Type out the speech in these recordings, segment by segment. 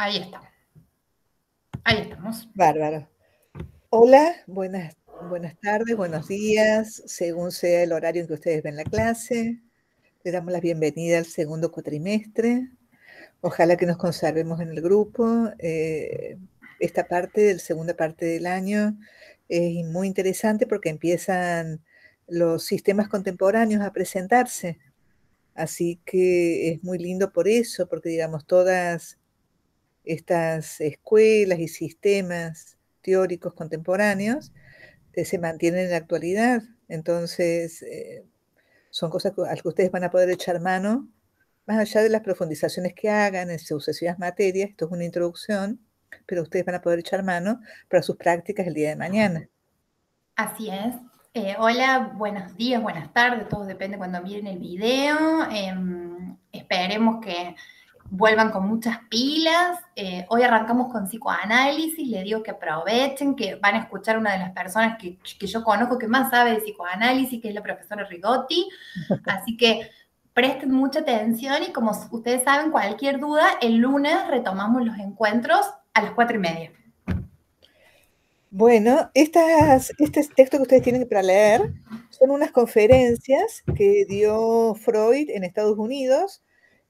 Ahí está. Ahí estamos. Bárbaro. Hola, buenas, buenas tardes, buenos días, según sea el horario en que ustedes ven la clase. Les damos la bienvenida al segundo cuatrimestre. Ojalá que nos conservemos en el grupo. Eh, esta parte, la segunda parte del año, es muy interesante porque empiezan los sistemas contemporáneos a presentarse. Así que es muy lindo por eso, porque digamos, todas estas escuelas y sistemas teóricos contemporáneos eh, se mantienen en la actualidad. Entonces, eh, son cosas a las que ustedes van a poder echar mano, más allá de las profundizaciones que hagan en sucesivas materias, esto es una introducción, pero ustedes van a poder echar mano para sus prácticas el día de mañana. Así es. Eh, hola, buenos días, buenas tardes, todos depende cuando miren el video. Em, esperemos que vuelvan con muchas pilas. Eh, hoy arrancamos con psicoanálisis, le digo que aprovechen, que van a escuchar una de las personas que, que yo conozco que más sabe de psicoanálisis, que es la profesora Rigotti. Así que presten mucha atención y como ustedes saben, cualquier duda, el lunes retomamos los encuentros a las cuatro y media. Bueno, estas, este texto que ustedes tienen para leer son unas conferencias que dio Freud en Estados Unidos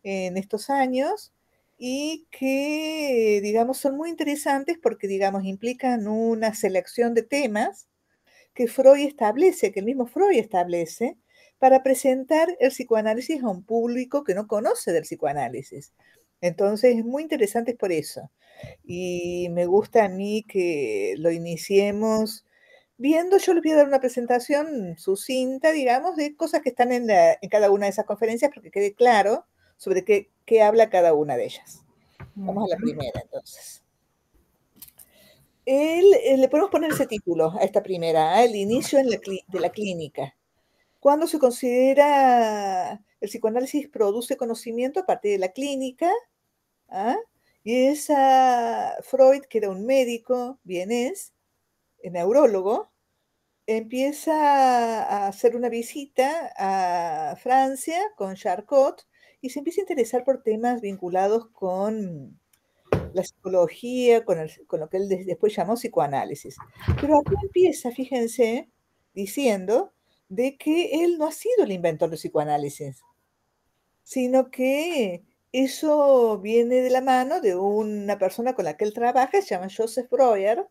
en estos años y que, digamos, son muy interesantes porque, digamos, implican una selección de temas que Freud establece, que el mismo Freud establece, para presentar el psicoanálisis a un público que no conoce del psicoanálisis. Entonces, es muy interesante por eso. Y me gusta a mí que lo iniciemos viendo, yo les voy a dar una presentación sucinta, digamos, de cosas que están en, en cada una de esas conferencias, porque quede claro sobre qué, qué habla cada una de ellas. Vamos a la primera entonces. Eh, le podemos poner ese título a esta primera, ¿eh? el inicio de la clínica. Cuando se considera el psicoanálisis produce conocimiento a partir de la clínica, ¿ah? y esa Freud, que era un médico bien es neurólogo, empieza a hacer una visita a Francia con Charcot, y se empieza a interesar por temas vinculados con la psicología, con, el, lo que él después llamó psicoanálisis. Pero aquí empieza, fíjense, diciendo de que él no ha sido el inventor del psicoanálisis, sino que eso viene de la mano de una persona con la que él trabaja, se llama Joseph Breuer,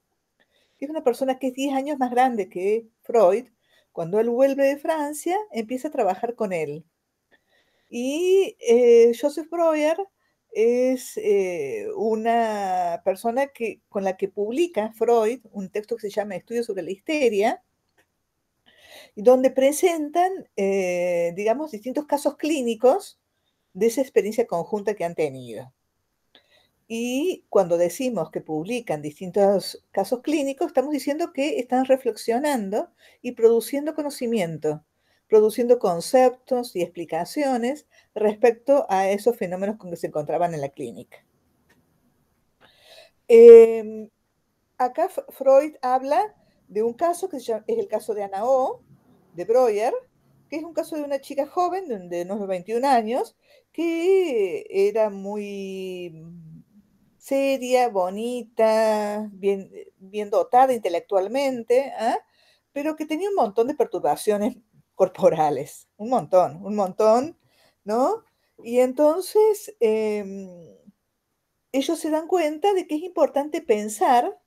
que es una persona que es 10 años más grande que Freud. Cuando él vuelve de Francia, empieza a trabajar con él. Y eh, Joseph Breuer es eh, una persona con la que publica Freud un texto que se llama Estudios sobre la histeria, donde presentan, eh, digamos, distintos casos clínicos de esa experiencia conjunta que han tenido. Y cuando decimos que publican distintos casos clínicos, estamos diciendo que están reflexionando y produciendo conocimiento produciendo conceptos y explicaciones respecto a esos fenómenos con que se encontraban en la clínica. Em, acá Freud habla de un caso que es el caso de Ana O, de Breuer, que es un caso de una chica joven de unos 21 años que era muy seria, bonita, bien, dotada intelectualmente, ¿ah? pero que tenía un montón de perturbaciones corporales, un montón, un montón, ¿no? Y entonces em, ellos se dan cuenta de que es importante pensar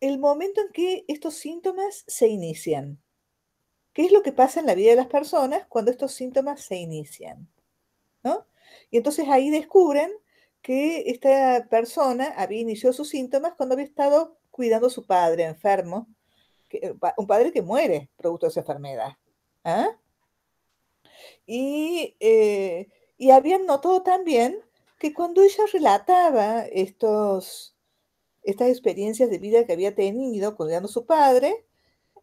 el momento en que estos síntomas se inician. ¿Qué es lo que pasa en la vida de las personas cuando estos síntomas se inician? ¿No? Y entonces ahí descubren que esta persona había iniciado sus síntomas cuando había estado cuidando a su padre enfermo, eh, un padre que muere producto de esa enfermedad, ¿Ah? Y, eh, habían notado también que cuando ella relataba estos, estas experiencias de vida que había tenido cuidando a su padre,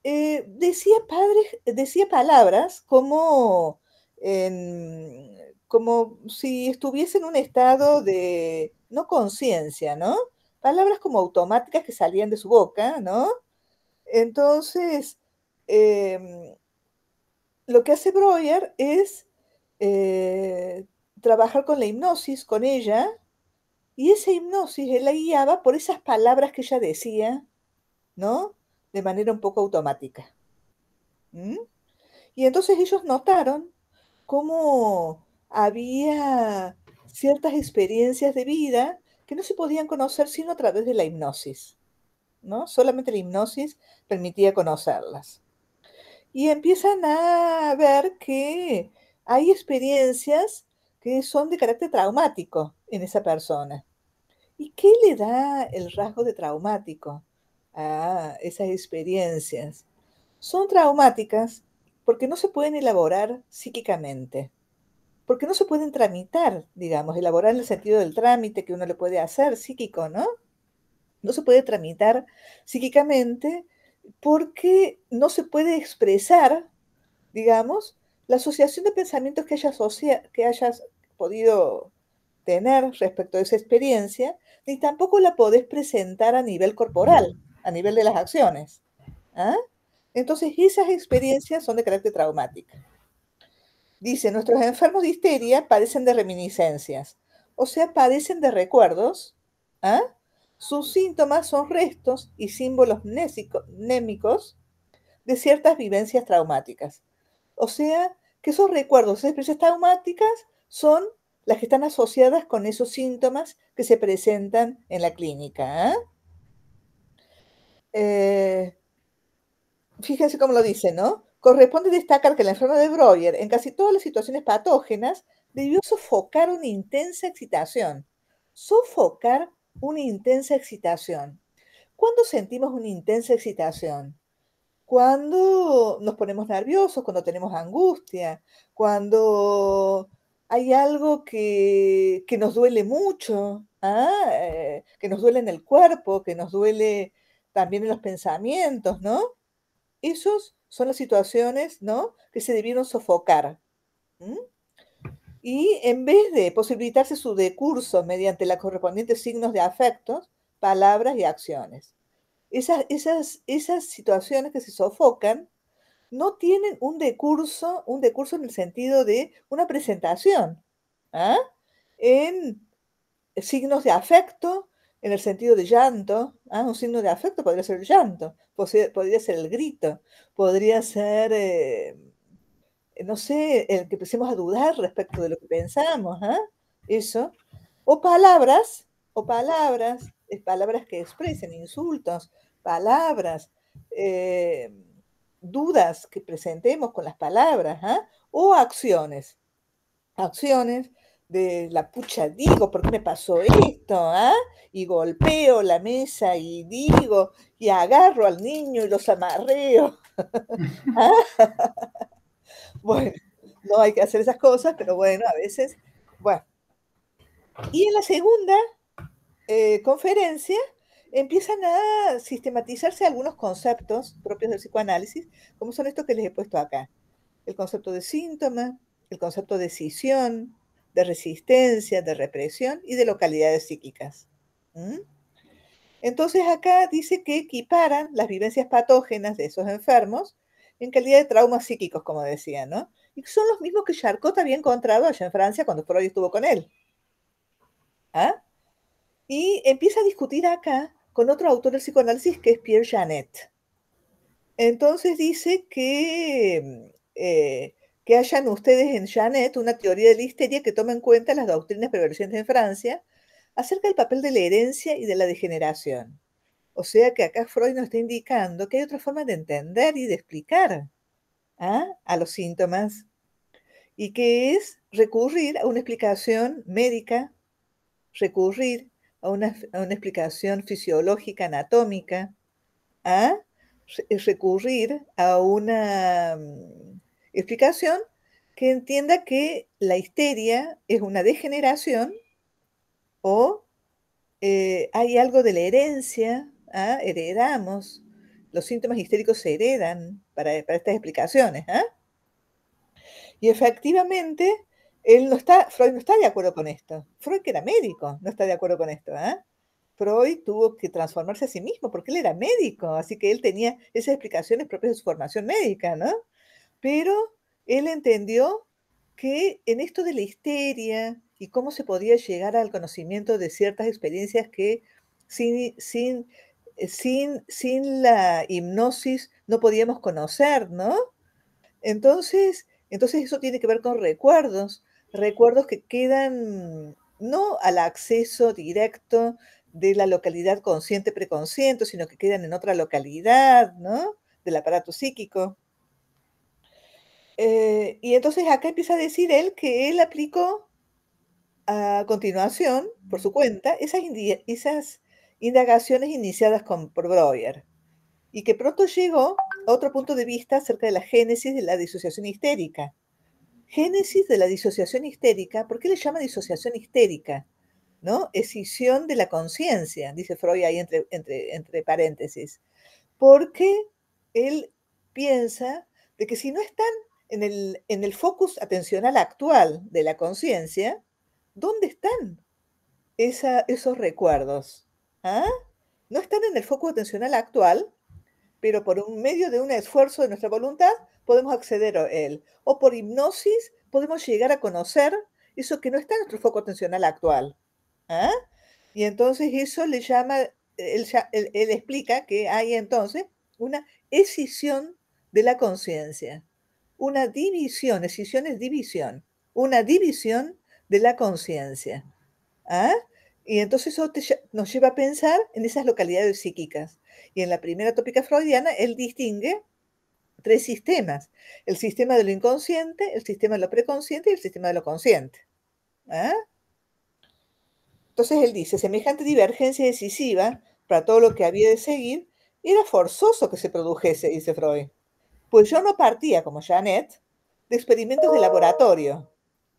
eh, decía, padres, decía palabras como, como si estuviese en un estado de no conciencia, ¿no? Palabras como automáticas que salían de su boca, ¿no? Entonces, em, lo que hace Breuer es eh, trabajar con la hipnosis, con ella, y esa hipnosis él la guiaba por esas palabras que ella decía, ¿no? De manera un poco automática. ¿Mm? Y entonces ellos notaron cómo había ciertas experiencias de vida que no se podían conocer sino a través de la hipnosis, ¿no? Solamente la hipnosis permitía conocerlas y empiezan a ver que hay experiencias que son de carácter traumático en esa persona. ¿Y qué le da el rasgo de traumático a esas experiencias? Son traumáticas porque no se pueden elaborar psíquicamente, porque no se pueden tramitar, digamos, elaborar en el sentido del trámite que uno le puede hacer psíquico, ¿no? No se puede tramitar psíquicamente porque no se puede expresar, digamos, la asociación de pensamientos que hayas, que hayas podido tener respecto a esa experiencia, ni tampoco la podés presentar a nivel corporal, a nivel de las acciones. ¿ah? Entonces, esas experiencias son de carácter traumático. Dice, nuestros enfermos de histeria padecen de reminiscencias, o sea, padecen de recuerdos ¿ah? Sus síntomas son restos y símbolos némicos de ciertas vivencias traumáticas. O sea, que esos recuerdos, esas experiencias traumáticas son las que están asociadas con esos síntomas que se presentan en la clínica. ¿eh? Eh, fíjense cómo lo dice, ¿no? Corresponde destacar que la enfermedad de Breuer, en casi todas las situaciones patógenas, debió sofocar una intensa excitación. Sofocar una intensa excitación. ¿Cuándo sentimos una intensa excitación? Cuando nos ponemos nerviosos, cuando tenemos angustia, cuando hay algo que, que nos duele mucho, ¿ah? eh, que nos duele en el cuerpo, que nos duele también en los pensamientos, ¿no? Esas son las situaciones, ¿no? Que se debieron sofocar y en vez de posibilitarse su decurso mediante los correspondientes signos de afectos, palabras y acciones. Esas, esas, esas situaciones que se sofocan no tienen un decurso, un decurso en el sentido de una presentación, ¿ah? en signos de afecto, en el sentido de llanto, ¿ah? un signo de afecto podría ser el llanto, podría ser el grito, podría ser... Eh, no sé, el que empecemos a dudar respecto de lo que pensamos, ¿ah? Eso. O palabras, o palabras, palabras que expresen insultos, palabras, eh, dudas que presentemos con las palabras, ¿ah? o acciones, acciones de la pucha digo, ¿por qué me pasó esto? ah? Y golpeo la mesa y digo, y agarro al niño y los amarreo. ¿ah? Bueno, no hay que hacer esas cosas, pero bueno, a veces, bueno. Y en la segunda eh, conferencia empiezan a sistematizarse algunos conceptos propios del psicoanálisis, como son estos que les he puesto acá. El concepto de síntoma, el concepto de decisión, de resistencia, de represión y de localidades psíquicas. ¿Mm? Entonces acá dice que equiparan las vivencias patógenas de esos enfermos en calidad de traumas psíquicos, como decía, ¿no? Y son los mismos que Charcot había encontrado allá en Francia cuando Freud estuvo con él. ¿Ah? Y empieza a discutir acá con otro autor del psicoanálisis que es Pierre Janet. Entonces dice que, eh, que hayan ustedes en Janet una teoría de la histeria que toma en cuenta las doctrinas prevalecientes en Francia acerca del papel de la herencia y de la degeneración. O sea que acá Freud nos está indicando que hay otra forma de entender y de explicar ¿ah? a los síntomas y que es recurrir a una explicación médica, recurrir a una, explicación fisiológica, anatómica, ¿ah? eh, recurrir a una mm, explicación que entienda que la histeria es una degeneración o eh, hay algo de la herencia heredamos, los síntomas histéricos se heredan para, estas explicaciones. ¿ah? Y efectivamente, él no está, Freud no está de acuerdo con esto. Freud, que era médico, no está de acuerdo con esto. ¿ah? Freud tuvo que transformarse a sí mismo porque él era médico, así que él tenía esas explicaciones propias de su formación médica, ¿no? Pero él entendió que en esto de la histeria y cómo se podía llegar al conocimiento de ciertas experiencias que sin, sin eh, sin, sin la hipnosis no podíamos conocer, ¿no? Entonces, entonces eso tiene que ver con recuerdos, recuerdos que quedan no al acceso directo de la localidad consciente preconsciente, sino que quedan en otra localidad, ¿no? Del aparato psíquico. Eh, y entonces acá empieza a decir él que él aplicó a continuación, por su cuenta, esas, esas indagaciones iniciadas con Breuer, y que pronto llegó a otro punto de vista acerca de la génesis de la disociación histérica. Génesis de la disociación histérica, ¿por qué le llama disociación histérica? ¿No? Escisión de la conciencia, dice Freud ahí entre, entre, entre paréntesis. Porque él piensa de que si no están en el, en el focus atencional actual de la conciencia, ¿dónde están esa, esos recuerdos? ¿Ah? No están en el foco atencional actual, pero por un medio de un esfuerzo de nuestra voluntad podemos acceder a él. O por hipnosis podemos llegar a conocer eso que no está en nuestro foco atencional actual. ¿Ah? Y entonces eso le llama, él, explica que hay entonces una escisión de la conciencia, una división, escisión es división, una división de la conciencia. ¿Ah? Y entonces eso nos lleva a pensar en esas localidades psíquicas. Y en la primera tópica freudiana, él distingue tres sistemas. El sistema de lo inconsciente, el sistema de lo preconsciente y el sistema de lo consciente. ¿ah? Entonces él dice, semejante divergencia decisiva para todo lo que había de seguir, era forzoso que se produjese, dice Freud. Pues yo no partía, como Janet, de experimentos de laboratorio,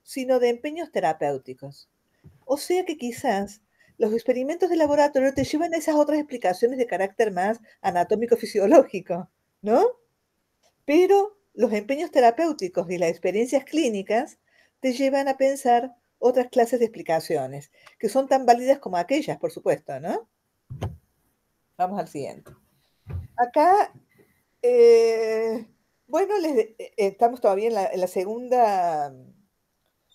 sino de empeños terapéuticos. O sea que quizás los experimentos de laboratorio te llevan a esas otras explicaciones de carácter más anatómico-fisiológico, ¿no? Pero los empeños terapéuticos y las experiencias clínicas te llevan a pensar otras clases de explicaciones, que son tan válidas como aquellas, por supuesto, ¿no? Vamos al siguiente. Acá, eh, bueno, eh, estamos todavía en la, segunda, en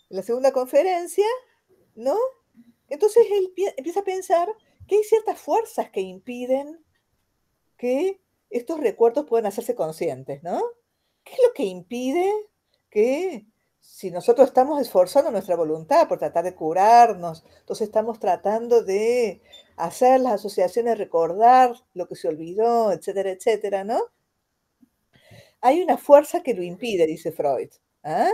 la segunda conferencia ¿no? Entonces él empieza a pensar que hay ciertas fuerzas que impiden que estos recuerdos puedan hacerse conscientes, ¿no? ¿Qué es lo que impide que si nosotros estamos esforzando nuestra voluntad por tratar de curarnos, entonces estamos tratando de hacer las asociaciones, recordar lo que se olvidó, etcétera, etcétera, ¿no? Hay una fuerza que lo impide, dice Freud. ¿ah?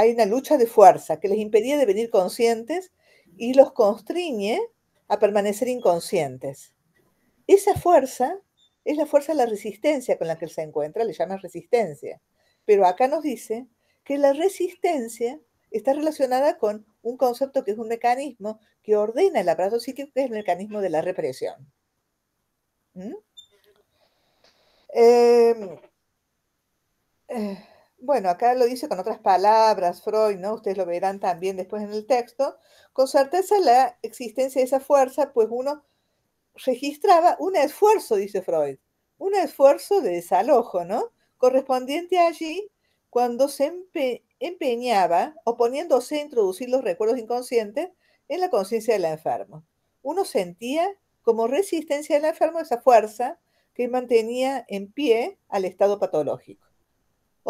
hay una lucha de fuerza que les impedía de venir conscientes y los constriñe a permanecer inconscientes. Esa fuerza es la fuerza de la resistencia con la que él se encuentra, le llama resistencia. Pero acá nos dice que la resistencia está relacionada con un concepto que es un mecanismo que ordena el abrazo psíquico, que es el mecanismo de la represión. ¿Mm? Em, eh, bueno, acá lo dice con otras palabras Freud, ¿no? Ustedes lo verán también después en el texto. Con certeza la existencia de esa fuerza, pues uno registraba un esfuerzo, dice Freud, un esfuerzo de desalojo, ¿no? Correspondiente allí cuando se empeñaba, oponiéndose a introducir los recuerdos inconscientes en la conciencia del enfermo. Uno sentía como resistencia del enfermo esa fuerza que mantenía en pie al estado patológico.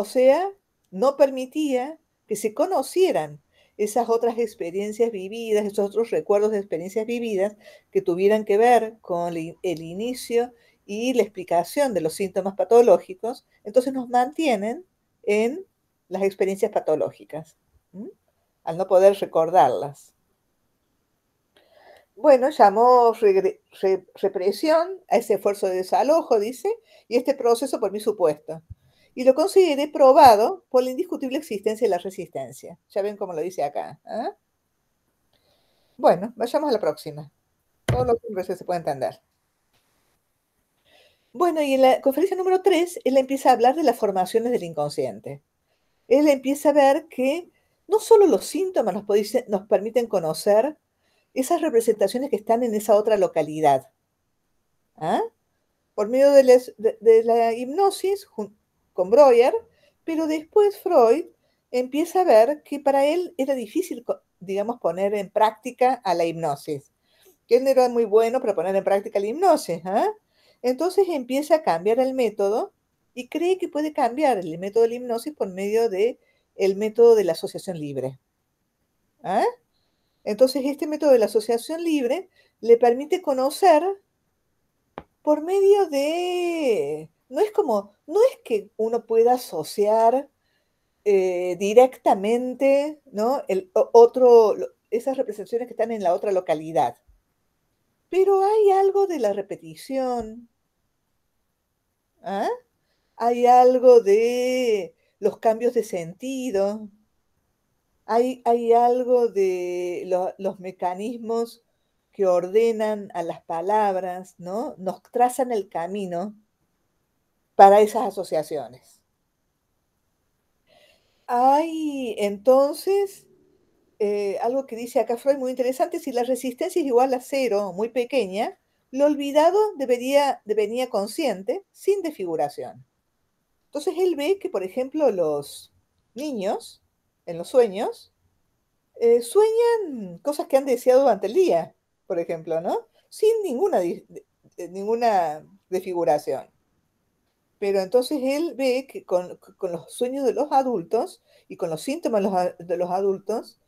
O sea, no permitía que se conocieran esas otras experiencias vividas, esos otros recuerdos de experiencias vividas que tuvieran que ver con el inicio y la explicación de los síntomas patológicos, entonces nos mantienen en las experiencias patológicas, al no poder recordarlas. Bueno, llamó represión a ese esfuerzo de desalojo, dice, y este proceso por mi supuesto y lo consideré probado por la indiscutible existencia de la resistencia. Ya ven cómo lo dice acá. ¿eh? Bueno, vayamos a la próxima. Todos los que se pueden entender. Bueno, y en la conferencia número 3, él empieza a hablar de las formaciones del inconsciente. Él empieza a ver que no solo los síntomas nos, permiten conocer esas representaciones que están en esa otra localidad. ¿ah? Por medio de, la hipnosis, con Breuer, pero después Freud empieza a ver que para él era difícil, digamos, poner en práctica a la hipnosis, que él no era muy bueno para poner en práctica la hipnosis. ¿eh? Entonces empieza a cambiar el método y cree que puede cambiar el método de la hipnosis por medio de el método de la asociación libre. ¿eh? Entonces este método de la asociación libre le permite conocer por medio de no es como, no es que uno pueda asociar eh, directamente, ¿no? El otro, esas representaciones que están en la otra localidad. Pero hay algo de la repetición. ¿Ah? Hay algo de los cambios de sentido. Hay, algo de los mecanismos que ordenan a las palabras, ¿no? Nos trazan el camino para esas asociaciones. Hay entonces eh, algo que dice acá Freud muy interesante, si la resistencia es igual a cero, muy pequeña, lo olvidado debería, devenía consciente, sin defiguración. Entonces él ve que, por ejemplo, los niños, en los sueños, eh, sueñan cosas que han deseado durante el día, por ejemplo, ¿no? Sin ninguna, ninguna desfiguración. Pero entonces él ve que con, los sueños de los adultos y con los síntomas de los adultos,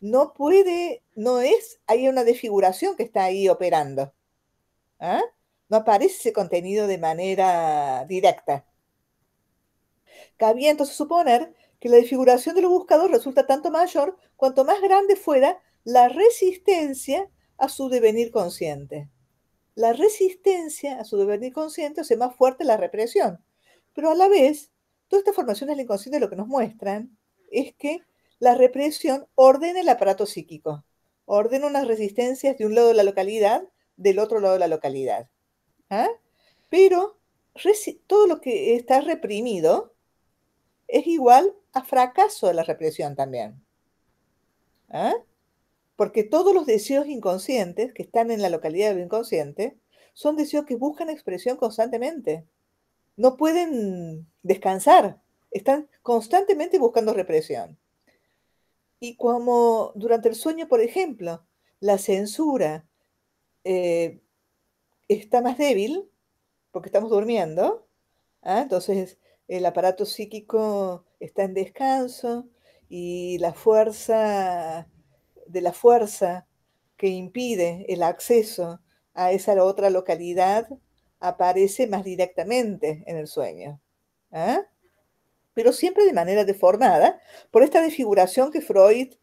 no puede, no es, hay una desfiguración que está ahí operando. ¿ah? No aparece ese contenido de manera directa. Cabía entonces suponer que la desfiguración de los buscadores resulta tanto mayor cuanto más grande fuera la resistencia a su devenir consciente la resistencia a su deber inconsciente hace más fuerte la represión. Pero a la vez, todas estas formaciones del inconsciente lo que nos muestran es que la represión ordena el aparato psíquico, ordena unas resistencias de un lado de la localidad, del otro lado de la localidad. ¿ah? Pero todo lo que está reprimido es igual a fracaso de la represión también. ¿Ah? porque todos los deseos inconscientes que están en la localidad de lo inconsciente son deseos que buscan expresión constantemente. No pueden descansar, están constantemente buscando represión. Y como durante el sueño, por ejemplo, la censura eh, está más débil porque estamos durmiendo, ¿ah? entonces el aparato psíquico está en descanso y la fuerza de la fuerza que impide el acceso a esa otra localidad aparece más directamente en el sueño. ¿ah? Pero siempre de manera deformada por esta desfiguración que Freud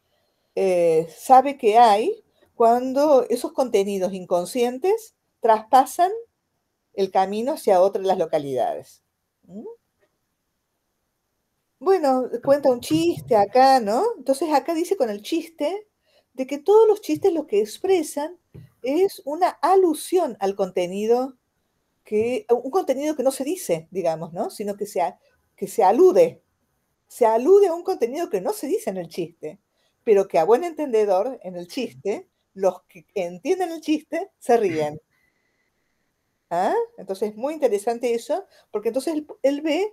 eh, sabe que hay cuando esos contenidos inconscientes traspasan el camino hacia otras las localidades. Bueno, cuenta un chiste acá, ¿no? Entonces acá dice con el chiste de que todos los chistes lo que expresan es una alusión al contenido que, un contenido que no se dice, digamos, ¿no? Sino que se, que se alude. Se alude a un contenido que no se dice en el chiste, pero que a buen entendedor, en el chiste, los que entienden el chiste se ríen. ¿Ah? Entonces es muy interesante eso, porque entonces él ve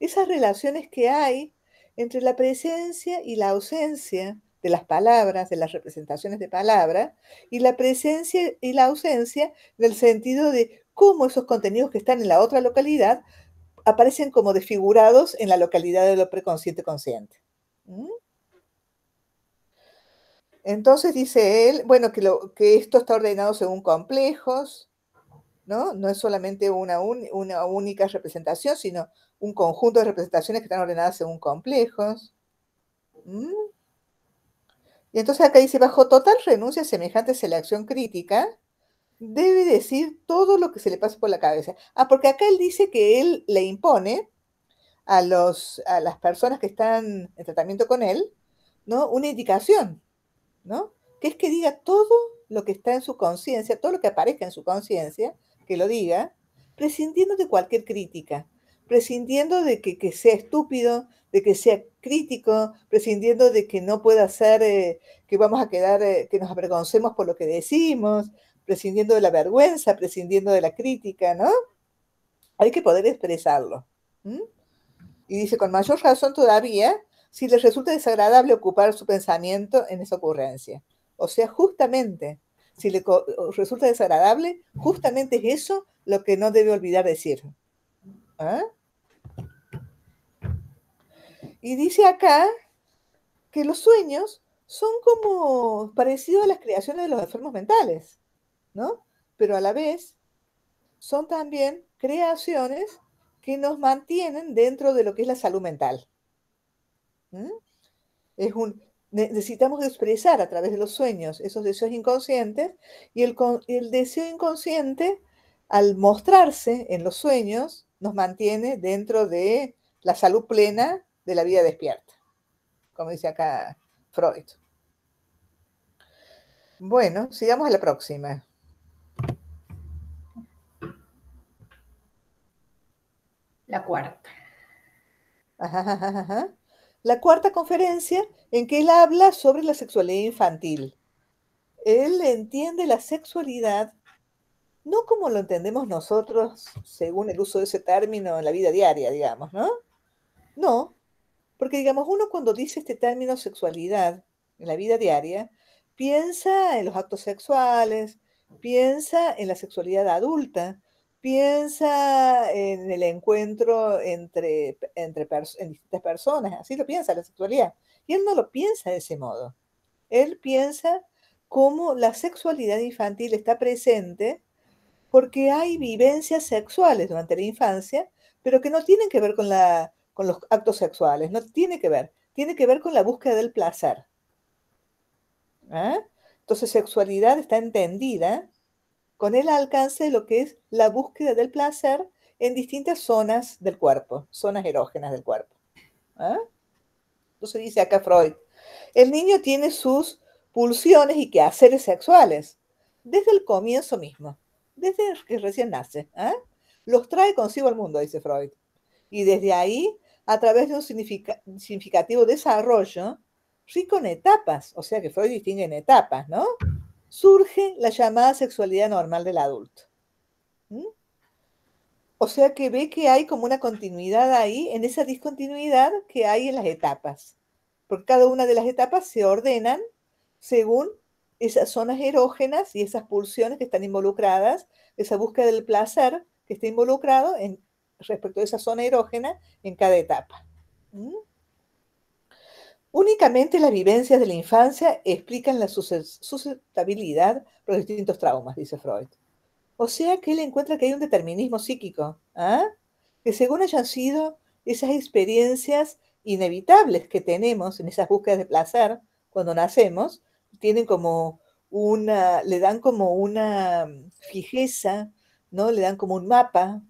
esas relaciones que hay entre la presencia y la ausencia, de las palabras, de las representaciones de palabras, y la presencia y la ausencia del sentido de cómo esos contenidos que están en la otra localidad aparecen como desfigurados en la localidad de lo preconsciente consciente. ¿Mm? Entonces dice él, bueno, que, esto está ordenado según complejos, ¿no? No es solamente una, única representación, sino un conjunto de representaciones que están ordenadas según complejos. ¿Mm? Y entonces acá dice, bajo total renuncia semejante a la acción crítica, debe decir todo lo que se le pasa por la cabeza. Ah, porque acá él dice que él le impone a, a las personas que están en tratamiento con él, ¿no? Una indicación, ¿no? Que es que diga todo lo que está en su conciencia, todo lo que aparezca en su conciencia, que lo diga, prescindiendo de cualquier crítica, prescindiendo de que, que sea estúpido, de que sea crítico, prescindiendo de que no pueda ser, eh, que vamos a quedar, eh, que nos avergoncemos por lo que decimos, prescindiendo de la vergüenza, prescindiendo de la crítica, ¿no? Hay que poder expresarlo. Y dice, con mayor razón todavía, si le resulta desagradable ocupar su pensamiento en esa ocurrencia. O sea, justamente, si le resulta desagradable, justamente es eso lo que no debe olvidar decir. ¿Ah? Y dice acá que los sueños son como parecidos a las creaciones de los enfermos mentales, ¿no? Pero a la vez son también creaciones que nos mantienen dentro de lo que es la salud mental. Es un, necesitamos expresar a través de los sueños esos deseos inconscientes y el, el deseo inconsciente al mostrarse en los sueños nos mantiene dentro de la salud plena de la vida despierta, como dice acá Freud. Bueno, sigamos a la próxima. La cuarta. La cuarta conferencia en que él habla sobre la sexualidad infantil. Él entiende la sexualidad no como lo entendemos nosotros según el uso de ese término en la vida diaria, digamos, ¿no? No, porque, digamos, uno cuando dice este término sexualidad en la vida diaria, piensa en los actos sexuales, piensa en la sexualidad adulta, piensa en el encuentro entre, entre distintas personas, así lo piensa la sexualidad. Y él no lo piensa de ese modo. Él piensa cómo la sexualidad infantil está presente porque hay vivencias sexuales durante la infancia, pero que no tienen que ver con la con los actos sexuales, no tiene que ver, tiene que ver con la búsqueda del placer. ¿Ah? Entonces, sexualidad está entendida con el alcance de lo que es la búsqueda del placer en distintas zonas del cuerpo, zonas erógenas del cuerpo. ¿Ah? Entonces dice acá Freud, el niño tiene sus pulsiones y quehaceres sexuales desde el comienzo mismo, desde que recién nace. ¿ah? Los trae consigo al mundo, dice Freud. Y desde ahí a través de un significativo desarrollo rico en etapas, o sea que Freud distingue en etapas, ¿no? Surge la llamada sexualidad normal del adulto. O sea que ve que hay como una continuidad ahí, en esa discontinuidad que hay en las etapas. Porque cada una de las etapas se ordenan según esas zonas erógenas y esas pulsiones que están involucradas, esa búsqueda del placer que está involucrado en respecto a esa zona erógena en cada etapa. Únicamente las vivencias de la infancia explican la susceptibilidad por los distintos traumas, dice Freud. O sea que él encuentra que hay un determinismo psíquico, ¿ah? que según hayan sido esas experiencias inevitables que tenemos en esas búsquedas de placer cuando nacemos, tienen como una, le dan como una fijeza, ¿no? Le dan como un mapa,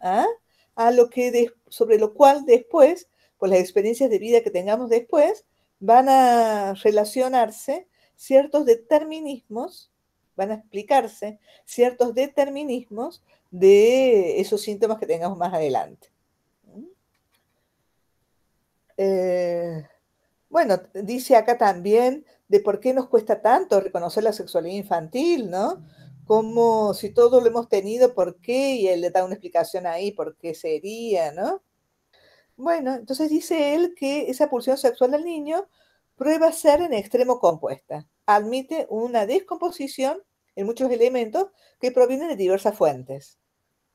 ¿ah? a lo que sobre lo cual después, por las experiencias de vida que tengamos después, van a relacionarse ciertos determinismos, van a explicarse ciertos determinismos de esos síntomas que tengamos más adelante. ¿Mm? Eh, bueno, dice acá también de por qué nos cuesta tanto reconocer la sexualidad infantil, ¿no? como si todo lo hemos tenido, ¿por qué? Y él le da una explicación ahí, ¿por qué sería, no? Bueno, entonces dice él que esa pulsión sexual del niño prueba ser en extremo compuesta. Admite una descomposición en muchos elementos que provienen de diversas fuentes.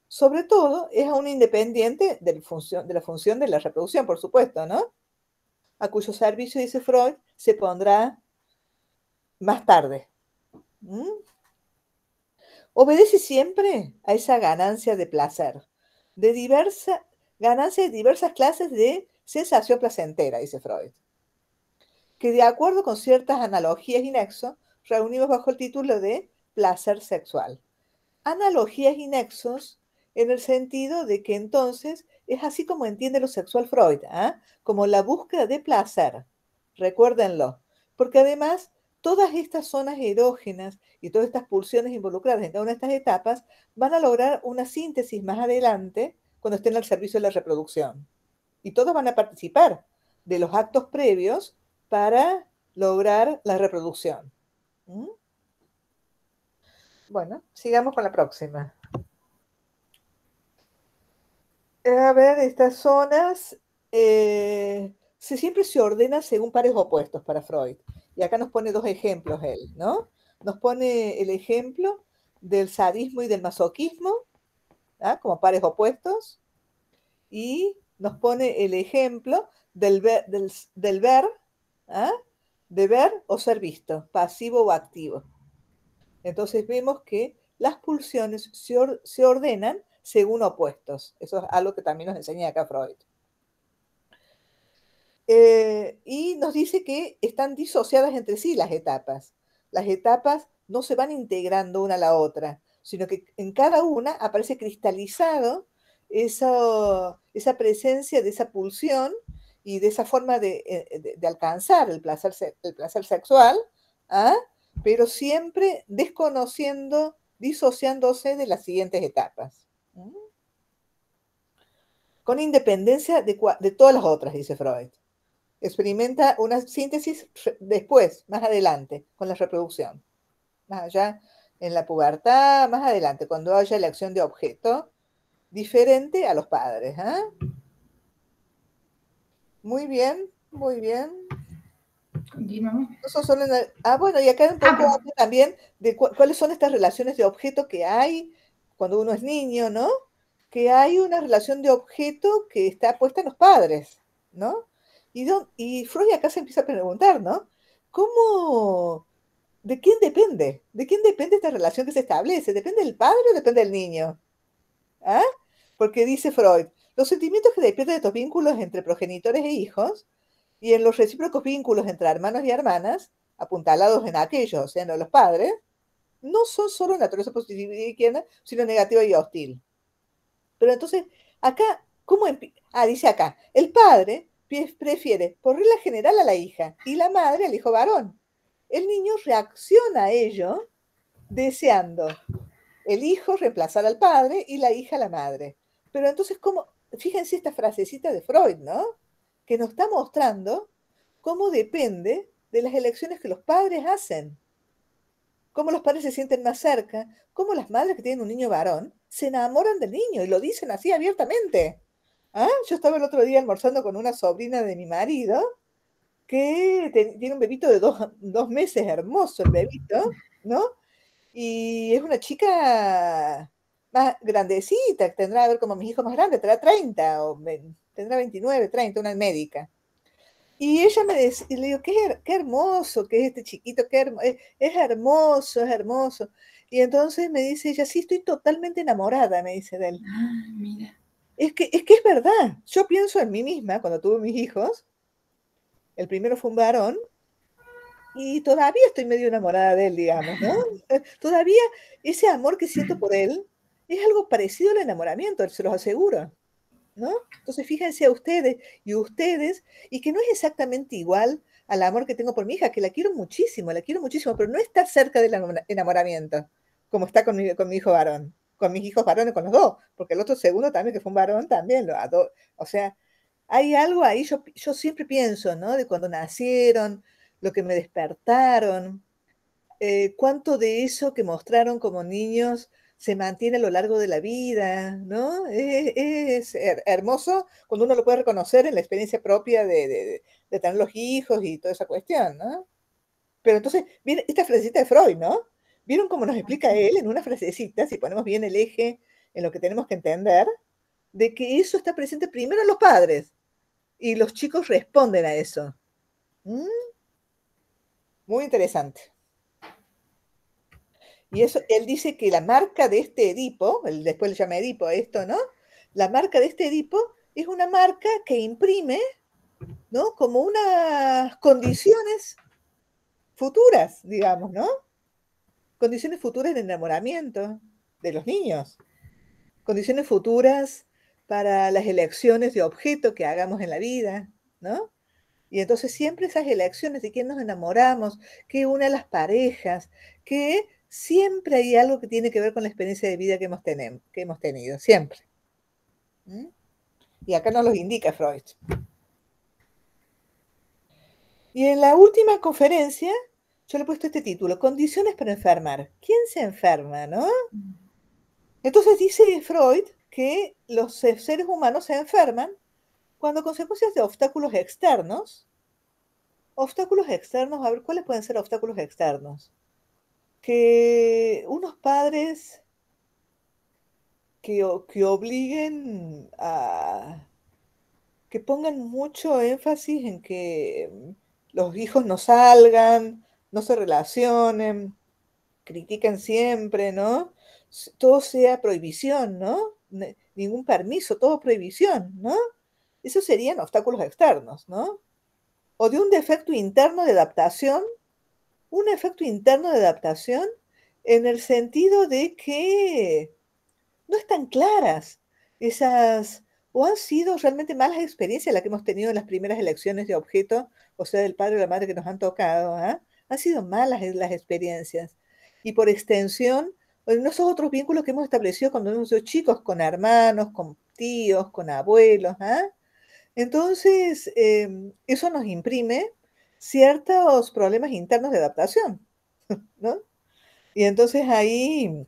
Sobre todo, es aún independiente de la función de la reproducción, por supuesto, ¿no? A cuyo servicio, dice Freud, se pondrá más tarde. ¿Mm? obedece siempre a esa ganancia de placer, de diversa, ganancia de diversas clases de sensación placentera, dice Freud, que de acuerdo con ciertas analogías y nexos, reunimos bajo el título de placer sexual. Analogías y nexos en el sentido de que entonces es así como entiende lo sexual Freud, ¿ah? como la búsqueda de placer, recuérdenlo, porque además todas estas zonas erógenas y todas estas pulsiones involucradas en todas una estas etapas van a lograr una síntesis más adelante cuando estén al servicio de la reproducción. Y todos van a participar de los actos previos para lograr la reproducción. ¿Mm? Bueno, sigamos con la próxima. Eh, a ver, estas zonas eh, se, siempre se ordenan según pares opuestos para Freud. Y acá nos pone dos ejemplos él, ¿no? Nos pone el ejemplo del sadismo y del masoquismo, ¿ah? como pares opuestos, y nos pone el ejemplo del ver, del, ¿ah? de ver o ser visto, pasivo o activo. Entonces vemos que las pulsiones se, se ordenan según opuestos. Eso es algo que también nos enseña acá Freud. Eh, y nos dice que están disociadas entre sí las etapas. Las etapas no se van integrando una a la otra, sino que en cada una aparece cristalizado esa presencia de esa pulsión y de esa forma de, eh, eh, alcanzar el placer, el placer sexual, ¿ah? pero siempre desconociendo, disociándose de las siguientes etapas. Con independencia de todas las otras, dice Freud experimenta una síntesis después, más adelante, con la reproducción. Más allá, en la pubertad, más adelante, cuando haya la acción de objeto, diferente a los padres. ¿ah? Muy bien, muy bien. Continuamos. ah, bueno, y acá un poco ah, también de cuáles son estas relaciones de objeto que hay cuando uno es niño, ¿no? Que hay una relación de objeto que está puesta en los padres, ¿no? Y, y Freud acá se empieza a preguntar, ¿no? ¿Cómo, de quién depende? ¿De quién depende esta relación que se establece? ¿Depende del padre o depende del niño? ¿Ah? Porque dice Freud, los sentimientos que despiertan estos vínculos entre progenitores e hijos y en los recíprocos vínculos entre hermanos y hermanas, apuntalados en aquellos, o sea, en los padres, no son solo naturaleza positiva y izquierda, sino negativa y hostil. Pero entonces, acá, ¿cómo? Ah, dice acá, el padre prefiere por regla general a la hija y la madre al hijo varón. El niño reacciona a ello deseando el hijo reemplazar al padre y la hija a la madre. Pero entonces, ¿cómo? Fíjense esta frasecita de Freud, ¿no? Que nos está mostrando cómo depende de las elecciones que los padres hacen. Cómo los padres se sienten más cerca, cómo las madres que tienen un niño varón se enamoran del niño y lo dicen así abiertamente. Ah, yo estaba el otro día almorzando con una sobrina de mi marido que tiene un bebito de dos, meses, hermoso el bebito, ¿no? Y es una chica más grandecita, tendrá, a ver, como mis hijos más grandes, tendrá 30 tendrá 29, 30, una médica. Y ella me dice, y le digo, qué, hermoso que es este chiquito, qué es, hermoso, es hermoso. Y entonces me dice ella, sí, estoy totalmente enamorada, me dice de él. Ah, mira. Es que, es que es verdad. Yo pienso en mí misma cuando tuve mis hijos. El primero fue un varón y todavía estoy medio enamorada de él, digamos, ¿no? Eh, todavía ese amor que siento por él es algo parecido al enamoramiento, se los aseguro, ¿no? Entonces fíjense a ustedes y ustedes, y que no es exactamente igual al amor que tengo por mi hija, que la quiero muchísimo, la quiero muchísimo, pero no está cerca del enamoramiento, como está con con mi hijo varón con mis hijos varones, con los dos, porque el otro segundo también, que fue un varón, también lo O sea, hay algo ahí, yo, yo siempre pienso, ¿no? De cuando nacieron, lo que me despertaron, eh, cuánto de eso que mostraron como niños se mantiene a lo largo de la vida, ¿no? Es, hermoso cuando uno lo puede reconocer en la experiencia propia de, de, de tener los hijos y toda esa cuestión, ¿no? Pero entonces, viene esta flechita de Freud, ¿no? ¿Vieron cómo nos explica él en una frasecita, si ponemos bien el eje en lo que tenemos que entender, de que eso está presente primero en los padres y los chicos responden a eso? Mm. Muy interesante. Y eso, él dice que la marca de este Edipo, después le llama Edipo a esto, ¿no? La marca de este Edipo es una marca que imprime, ¿no? Como unas condiciones futuras, digamos, ¿no? condiciones futuras de enamoramiento de los niños, condiciones futuras para las elecciones de objeto que hagamos en la vida, ¿no? Y entonces siempre esas elecciones de quién nos enamoramos, qué una las parejas, que siempre hay algo que tiene que ver con la experiencia de vida que hemos, tenido, siempre. ¿Mm? Y acá nos lo indica Freud. Y en la última conferencia yo le he puesto este título, condiciones para enfermar. ¿Quién se enferma, no? Mm. Entonces dice Freud que los seres humanos se enferman cuando consecuencias de obstáculos externos, obstáculos externos, a ver, ¿cuáles pueden ser obstáculos externos? Que unos padres que, que obliguen a, que pongan mucho énfasis en que los hijos no salgan, no se relacionen, critiquen siempre, ¿no? Todo sea prohibición, ¿no? Ningún permiso, todo prohibición, ¿no? Esos serían obstáculos externos, ¿no? O de un defecto interno de adaptación, un efecto interno de adaptación en el sentido de que no están claras esas, o han sido realmente malas experiencias las que hemos tenido en las primeras elecciones de objeto, o sea, del padre o la madre que nos han tocado, ¿ah? han sido malas e, las experiencias. Y por extensión, esos pues, otros vínculos que hemos establecido cuando hemos chicos, con hermanos, con tíos, con abuelos. ¿ah? Entonces, em, eso nos imprime ciertos problemas internos de adaptación, Y entonces ahí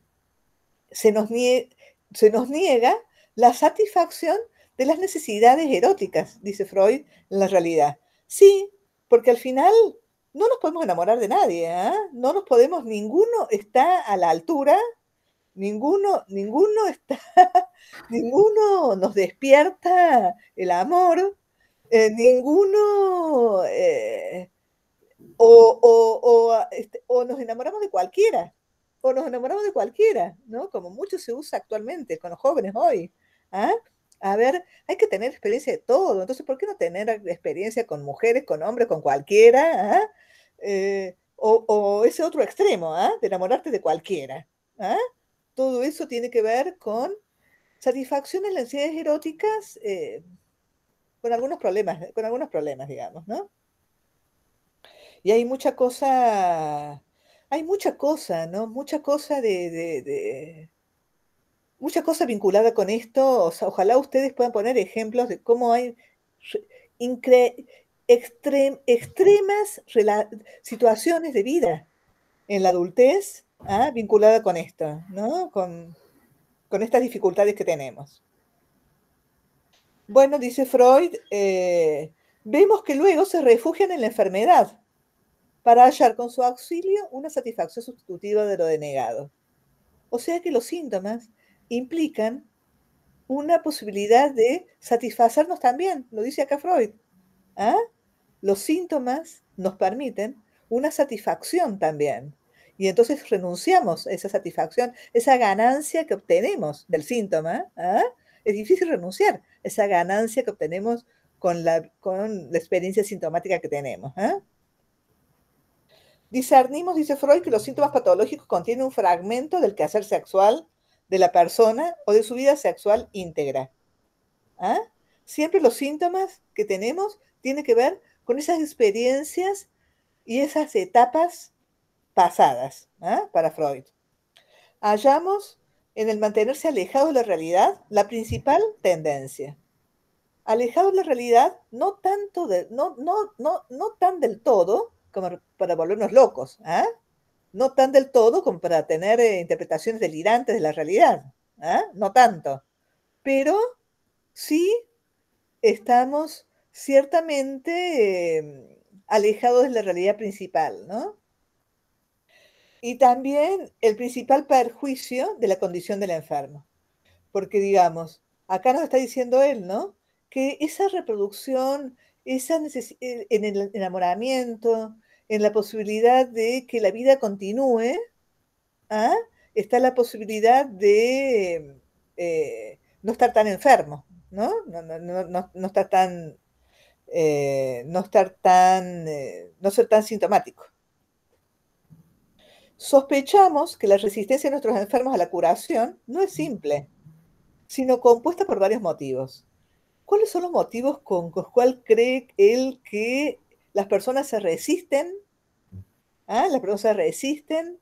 se nos niega la satisfacción de las necesidades eróticas, dice Freud, en la realidad. Sí, porque al final no nos podemos enamorar de nadie, ¿eh? no nos podemos, ninguno está a la altura, ninguno, ninguno está, ninguno nos despierta el amor, eh, ninguno, eh, o, este, o nos enamoramos de cualquiera, o nos enamoramos de cualquiera, ¿no? Como mucho se usa actualmente con los jóvenes hoy. ¿Ah? A ver, hay que tener experiencia de todo. Entonces, ¿por qué no tener experiencia con mujeres, con hombres, con cualquiera? Ah? Eh, o, ese otro extremo, ah, de enamorarte de cualquiera. Ah. Todo eso tiene que ver con satisfacciones, las ansiedades eróticas, eh, con algunos problemas, con algunos problemas, digamos, ¿no? Y hay mucha cosa, hay mucha cosa, ¿no? Mucha cosa de muchas cosas vinculadas con esto. ojalá ustedes puedan poner ejemplos de cómo hay extremas situaciones de vida en la adultez ¿ah? vinculadas con esto, ¿no? Con, con, estas dificultades que tenemos. Bueno, dice Freud, eh, vemos que luego se refugian en la enfermedad para hallar con su auxilio una satisfacción sustitutiva de lo denegado. O sea que los síntomas implican una posibilidad de satisfacernos también, lo dice acá Freud. ¿Ah? Los síntomas nos permiten una satisfacción también. Y entonces renunciamos a esa satisfacción, esa ganancia que obtenemos del síntoma. ¿ah? Es difícil renunciar a esa ganancia que obtenemos con la, con la experiencia sintomática que tenemos. ¿ah? Discernimos, dice Freud, que los síntomas patológicos contienen un fragmento del quehacer sexual de la persona o de su vida sexual íntegra. ¿Ah? Siempre los síntomas que tenemos tienen que ver con esas experiencias y esas etapas pasadas ¿ah? para Freud. Hallamos en el mantenerse alejado de la realidad la principal tendencia. Alejado de la realidad, no tanto de, no, no, no, no tan del todo como para volvernos locos, ¿ah? no tan del todo como para tener eh, interpretaciones delirantes de la realidad, ¿ah? no tanto, pero sí estamos ciertamente em, alejados de la realidad principal, ¿no? Y también el principal perjuicio de la condición del enfermo, porque digamos, acá nos está diciendo él, ¿no? Que esa reproducción, ese eh, en el enamoramiento, en la posibilidad de que la vida continúe, ¿ah? está la posibilidad de eh, no estar tan enfermo, ¿no? No, no, no, estar tan, no estar tan, eh, eh, no ser tan sintomático. Sospechamos que la resistencia de nuestros enfermos a la curación no es simple, sino compuesta por varios motivos. ¿Cuáles son los motivos con los cuales cree él que las personas se resisten las personas se resisten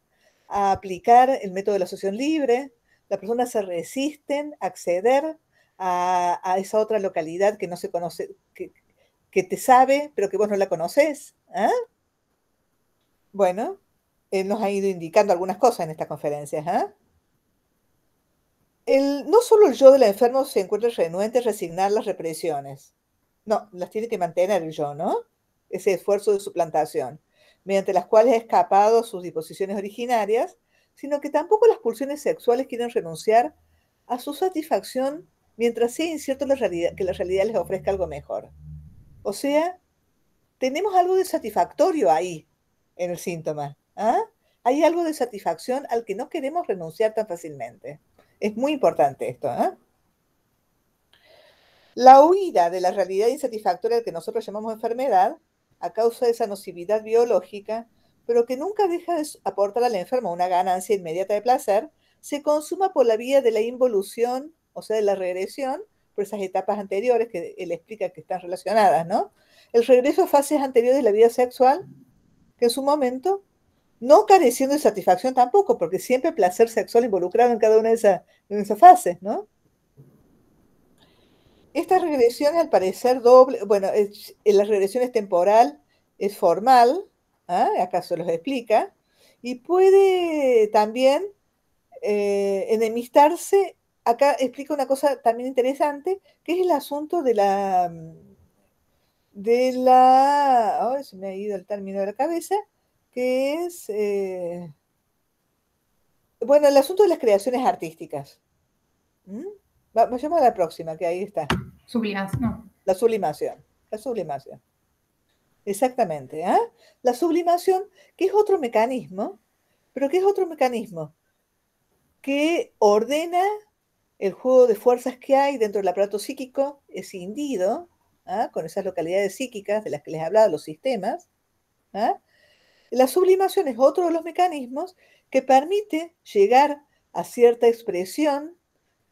a aplicar el método de la asociación libre, las personas se resisten a acceder a, esa otra localidad que no se conoce, que, te sabe, pero que vos no la conoces. ¿ah? Bueno, él nos ha ido indicando algunas cosas en estas conferencias. ¿ah? no solo el yo del enfermo se encuentra renuente a resignar las represiones. No, las tiene que mantener el yo, ¿no? Ese esfuerzo de suplantación mediante las cuales ha escapado sus disposiciones originarias, sino que tampoco las pulsiones sexuales quieren renunciar a su satisfacción mientras sea incierto que la realidad les ofrezca algo mejor. O sea, tenemos algo de satisfactorio ahí en el síntoma. ¿ah? Hay algo de satisfacción al que no queremos renunciar tan fácilmente. Es muy importante esto. ¿ah? La huida de la realidad insatisfactoria que nosotros llamamos enfermedad a causa de esa nocividad biológica, pero que nunca deja de aportar la enferma una ganancia inmediata de placer, se consuma por la vía de la involución, o sea, de la regresión, por esas etapas anteriores que él explica que están relacionadas, ¿no? El regreso a fases anteriores de la vida sexual, que en su momento, no careciendo de satisfacción tampoco, porque siempre placer sexual involucrado en cada una de esas, de esas fases, ¿no? Esta regresión, al parecer, doble, bueno, eh, la regresión es temporal es formal, ¿ah? acaso los explica, y puede también eh, enemistarse. Acá explica una cosa también interesante, que es el asunto de la de la. se me ha ido el término de la cabeza, que es. Eh, bueno, el asunto de las creaciones artísticas. Vayamos a la próxima, que ahí está. Sublimación. La sublimación. La sublimación. Exactamente. ¿ah? La sublimación, que es otro mecanismo, pero que es otro mecanismo que ordena el juego de fuerzas que hay dentro del aparato psíquico escindido, ¿ah? con esas localidades psíquicas de las que les he hablado, los sistemas. ¿ah? La sublimación es otro de los mecanismos que permite llegar a cierta expresión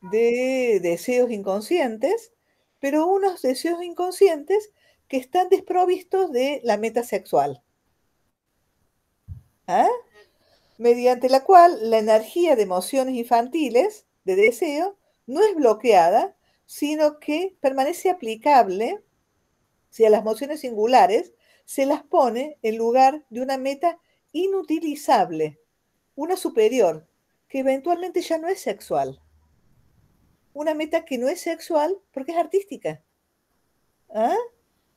de deseos inconscientes, pero unos deseos inconscientes que están desprovistos de la meta sexual. ¿ah? Mediante la cual la energía de emociones infantiles, de deseo, no es bloqueada, sino que permanece aplicable si a las emociones singulares se las pone en lugar de una meta inutilizable, una superior, que eventualmente ya no es sexual una meta que no es sexual porque es artística, ¿Ah?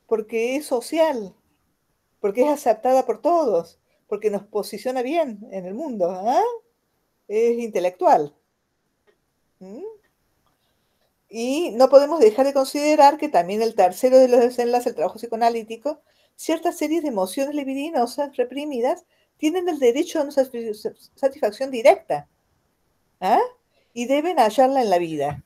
porque es social, porque es aceptada por todos, porque nos posiciona bien en el mundo, ¿Ah? es intelectual. Y no podemos dejar de considerar que también el tercero de los desenlaces, el trabajo psicoanalítico, ciertas series de emociones libidinosas reprimidas tienen el derecho a una satisfacción directa ¿ah? y deben hallarla en la vida.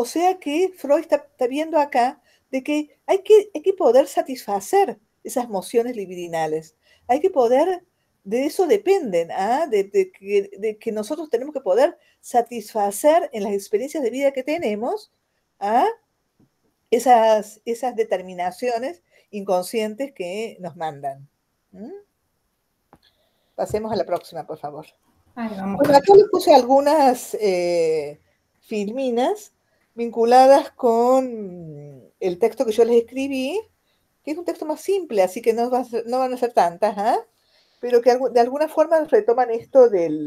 O sea que Freud está, viendo acá de que hay, que poder satisfacer esas emociones libidinales. Hay que poder, de eso dependen, ¿ah? de, que, nosotros tenemos que poder satisfacer en las experiencias de vida que tenemos ¿ah? esas, esas determinaciones inconscientes que nos mandan. Pasemos a la próxima, por favor. bueno, acá les puse algunas eh, filminas vinculadas con el texto que yo les escribí, que es un texto más simple, así que no, no van a ser tantas, ¿ah? pero que de alguna forma retoman esto de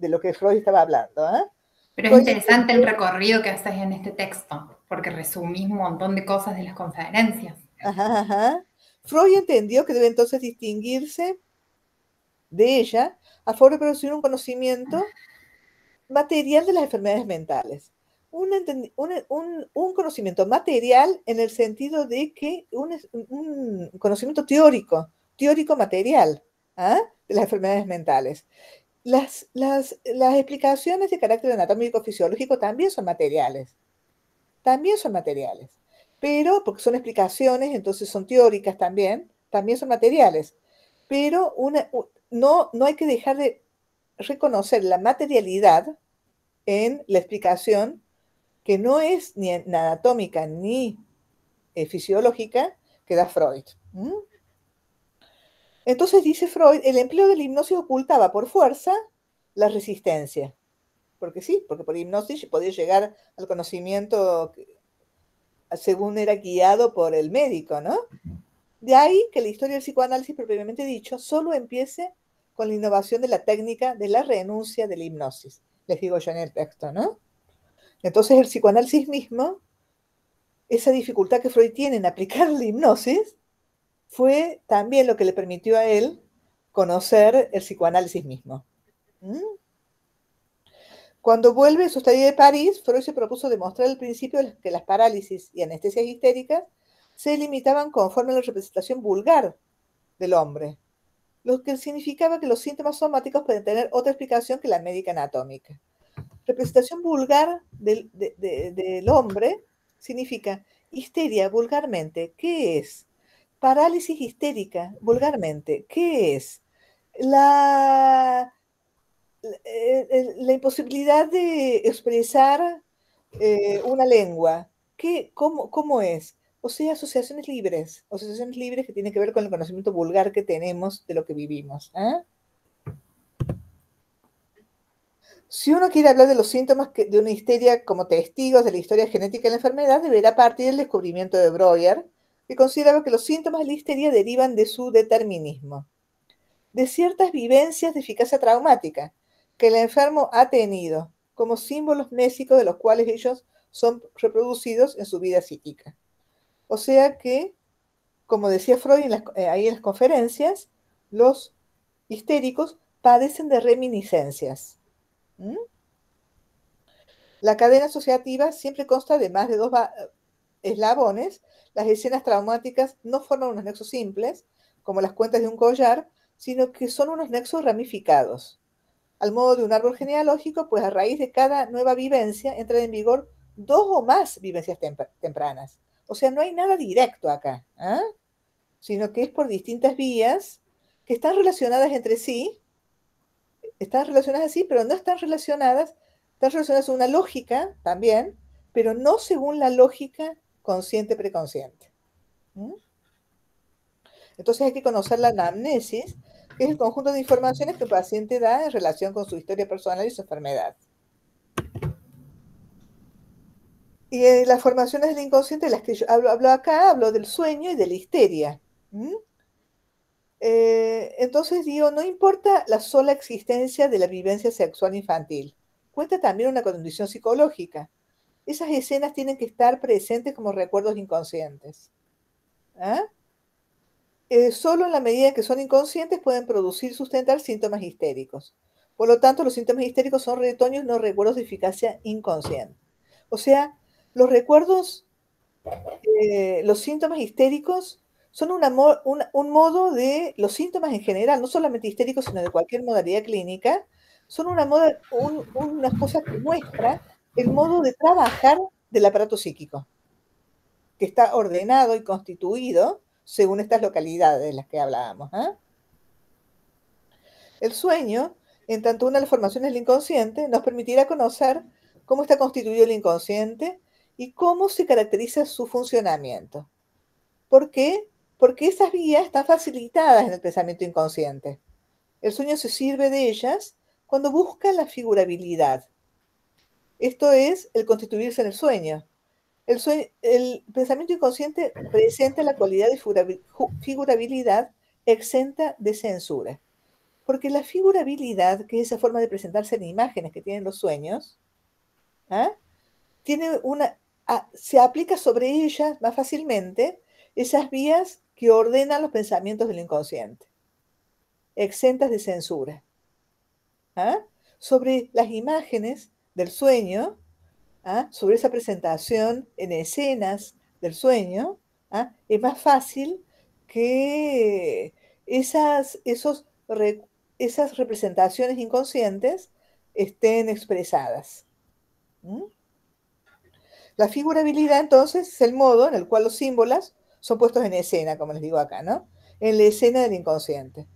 lo que Freud estaba hablando. ¿ah? Pero es interesante el recorrido que haces en este texto, porque resumís un montón de cosas de las conferencias. Freud entendió que debe entonces distinguirse de ella a favor de producir un conocimiento material de las enfermedades mentales un, conocimiento material en el sentido de que un, conocimiento teórico, teórico material ¿ah? de las enfermedades mentales. Las, las, explicaciones de carácter anatómico fisiológico también son materiales. También son materiales. Pero, porque son explicaciones, entonces son teóricas también, también son materiales. Pero una, no, no hay que dejar de reconocer la materialidad en la explicación que no es ni anatómica ni eh, fisiológica que da Freud. Entonces dice Freud, el empleo del la hipnosis ocultaba por fuerza la resistencia. Porque sí, porque por hipnosis podía llegar al conocimiento según era guiado por el médico, ¿no? De ahí que la historia del psicoanálisis propiamente dicho solo empiece con la innovación de la técnica de la renuncia de la hipnosis. Les digo yo en el texto, ¿no? Entonces el psicoanálisis mismo, esa dificultad que Freud tiene en aplicar la hipnosis, fue también lo que le permitió a él conocer el psicoanálisis mismo. ¿Mm? Cuando vuelve a su estadía de París, Freud se propuso demostrar al principio que las parálisis y anestesias histéricas se limitaban conforme a la representación vulgar del hombre, lo que significaba que los síntomas somáticos pueden tener otra explicación que la médica anatómica representación vulgar del, hombre significa histeria vulgarmente. ¿Qué es? Parálisis histérica vulgarmente. ¿Qué es? La, la, eh, imposibilidad de expresar eh, una lengua. ¿Qué, cómo, ¿Cómo es? O sea, asociaciones libres, asociaciones libres que tienen que ver con el conocimiento vulgar que tenemos de lo que vivimos. ¿ah? Si uno quiere hablar de los síntomas de una histeria como testigos de la historia genética de la enfermedad, deberá partir del descubrimiento de Breuer, que consideraba que los síntomas de la histeria derivan de su determinismo, de ciertas vivencias de eficacia traumática que el enfermo ha tenido, como símbolos mésicos de los cuales ellos son reproducidos en su vida psíquica. O sea que, como decía Freud eh, ahí en las conferencias, los histéricos padecen de reminiscencias ¿Mm? La cadena asociativa siempre consta de más de dos eslabones. Las escenas traumáticas no forman unos nexos simples, como las cuentas de un collar, sino que son unos nexos ramificados. Al modo de un árbol genealógico, pues a raíz de cada nueva vivencia entran en vigor dos o más vivencias tempranas. O sea, no hay nada directo acá, ¿ah? sino que es por distintas vías que están relacionadas entre sí están relacionadas así, pero no están relacionadas, están relacionadas a una lógica también, pero no según la lógica consciente-preconsciente. Entonces hay que conocer la anamnesis, que es el conjunto de informaciones que el paciente da en relación con su historia personal y su enfermedad. Y eh, las formaciones del inconsciente, las que yo hablo, acá, hablo del sueño y de la histeria. Eh, entonces digo, no importa la sola existencia de la vivencia sexual infantil, cuenta también una condición psicológica. Esas escenas tienen que estar presentes como recuerdos inconscientes. ¿ah? Eh, solo en la medida que son inconscientes pueden producir sustentar síntomas histéricos. Por lo tanto, los síntomas histéricos son retoños, no recuerdos de eficacia inconsciente. O sea, los recuerdos, eh, los síntomas histéricos son un, modo de, los síntomas en general, no solamente histéricos, sino de cualquier modalidad clínica, son una unas cosas que muestran el modo de trabajar del aparato psíquico, que está ordenado y constituido según estas localidades de las que hablábamos. ¿ah? El sueño, en tanto una de las formaciones del inconsciente, nos permitirá conocer cómo está constituido el inconsciente y cómo se caracteriza su funcionamiento. ¿Por qué? porque esas vías están facilitadas en el pensamiento inconsciente. El sueño se sirve de ellas cuando busca la figurabilidad. Esto es el constituirse en el sueño. El, pensamiento inconsciente presenta la cualidad de figurabilidad exenta de censura. Porque la figurabilidad, que es esa forma de presentarse en imágenes que tienen los sueños, ¿ah? tiene una, se aplica sobre ellas más fácilmente esas vías que ordena los pensamientos del inconsciente, exentas de censura. ¿ah? Sobre las imágenes del sueño, ¿ah? sobre esa presentación en escenas del sueño, ¿ah? es más fácil que esas, esos, esas representaciones inconscientes estén expresadas. La figurabilidad entonces es el modo en el cual los símbolos son puestos en escena, como les digo acá, ¿no? En la escena del inconsciente.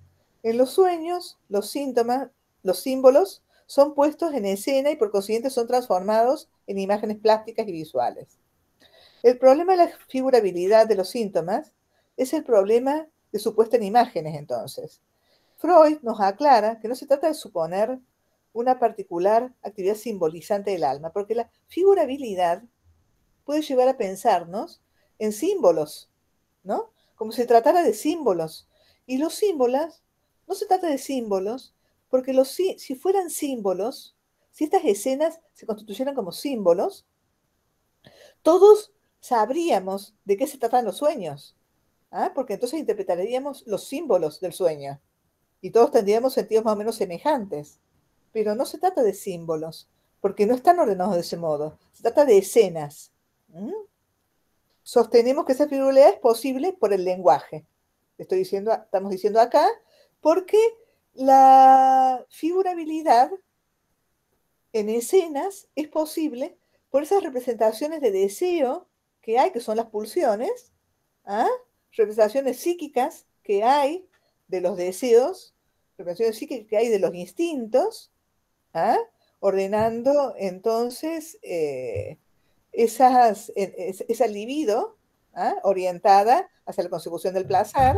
En los sueños, los síntomas, los símbolos son puestos en escena y por consiguiente son transformados en imágenes plásticas y visuales. El problema de la figurabilidad de los síntomas es el problema de su puesta en imágenes, entonces. Freud nos aclara que no se trata de suponer una particular actividad simbolizante del alma, porque la figurabilidad puede llevar a pensarnos en símbolos ¿no? Como se tratara de símbolos. Y los símbolos, no se trata de símbolos, porque los, si, fueran símbolos, si estas escenas se constituyeran como símbolos, todos sabríamos de qué se tratan los sueños, ¿ah? porque entonces interpretaríamos los símbolos del sueño y todos tendríamos sentidos más o menos semejantes. Pero no se trata de símbolos, porque no están ordenados de ese modo, se trata de escenas sostenemos que esa figurabilidad es posible por el lenguaje. Estoy diciendo, estamos diciendo acá, porque la figurabilidad en escenas es posible por esas representaciones de deseo que hay, que son las pulsiones, ¿ah? representaciones psíquicas que hay de los deseos, representaciones psíquicas que hay de los instintos, ¿ah? ordenando entonces eh, esas, e, esa libido ¿ah? orientada hacia la consecución del placer.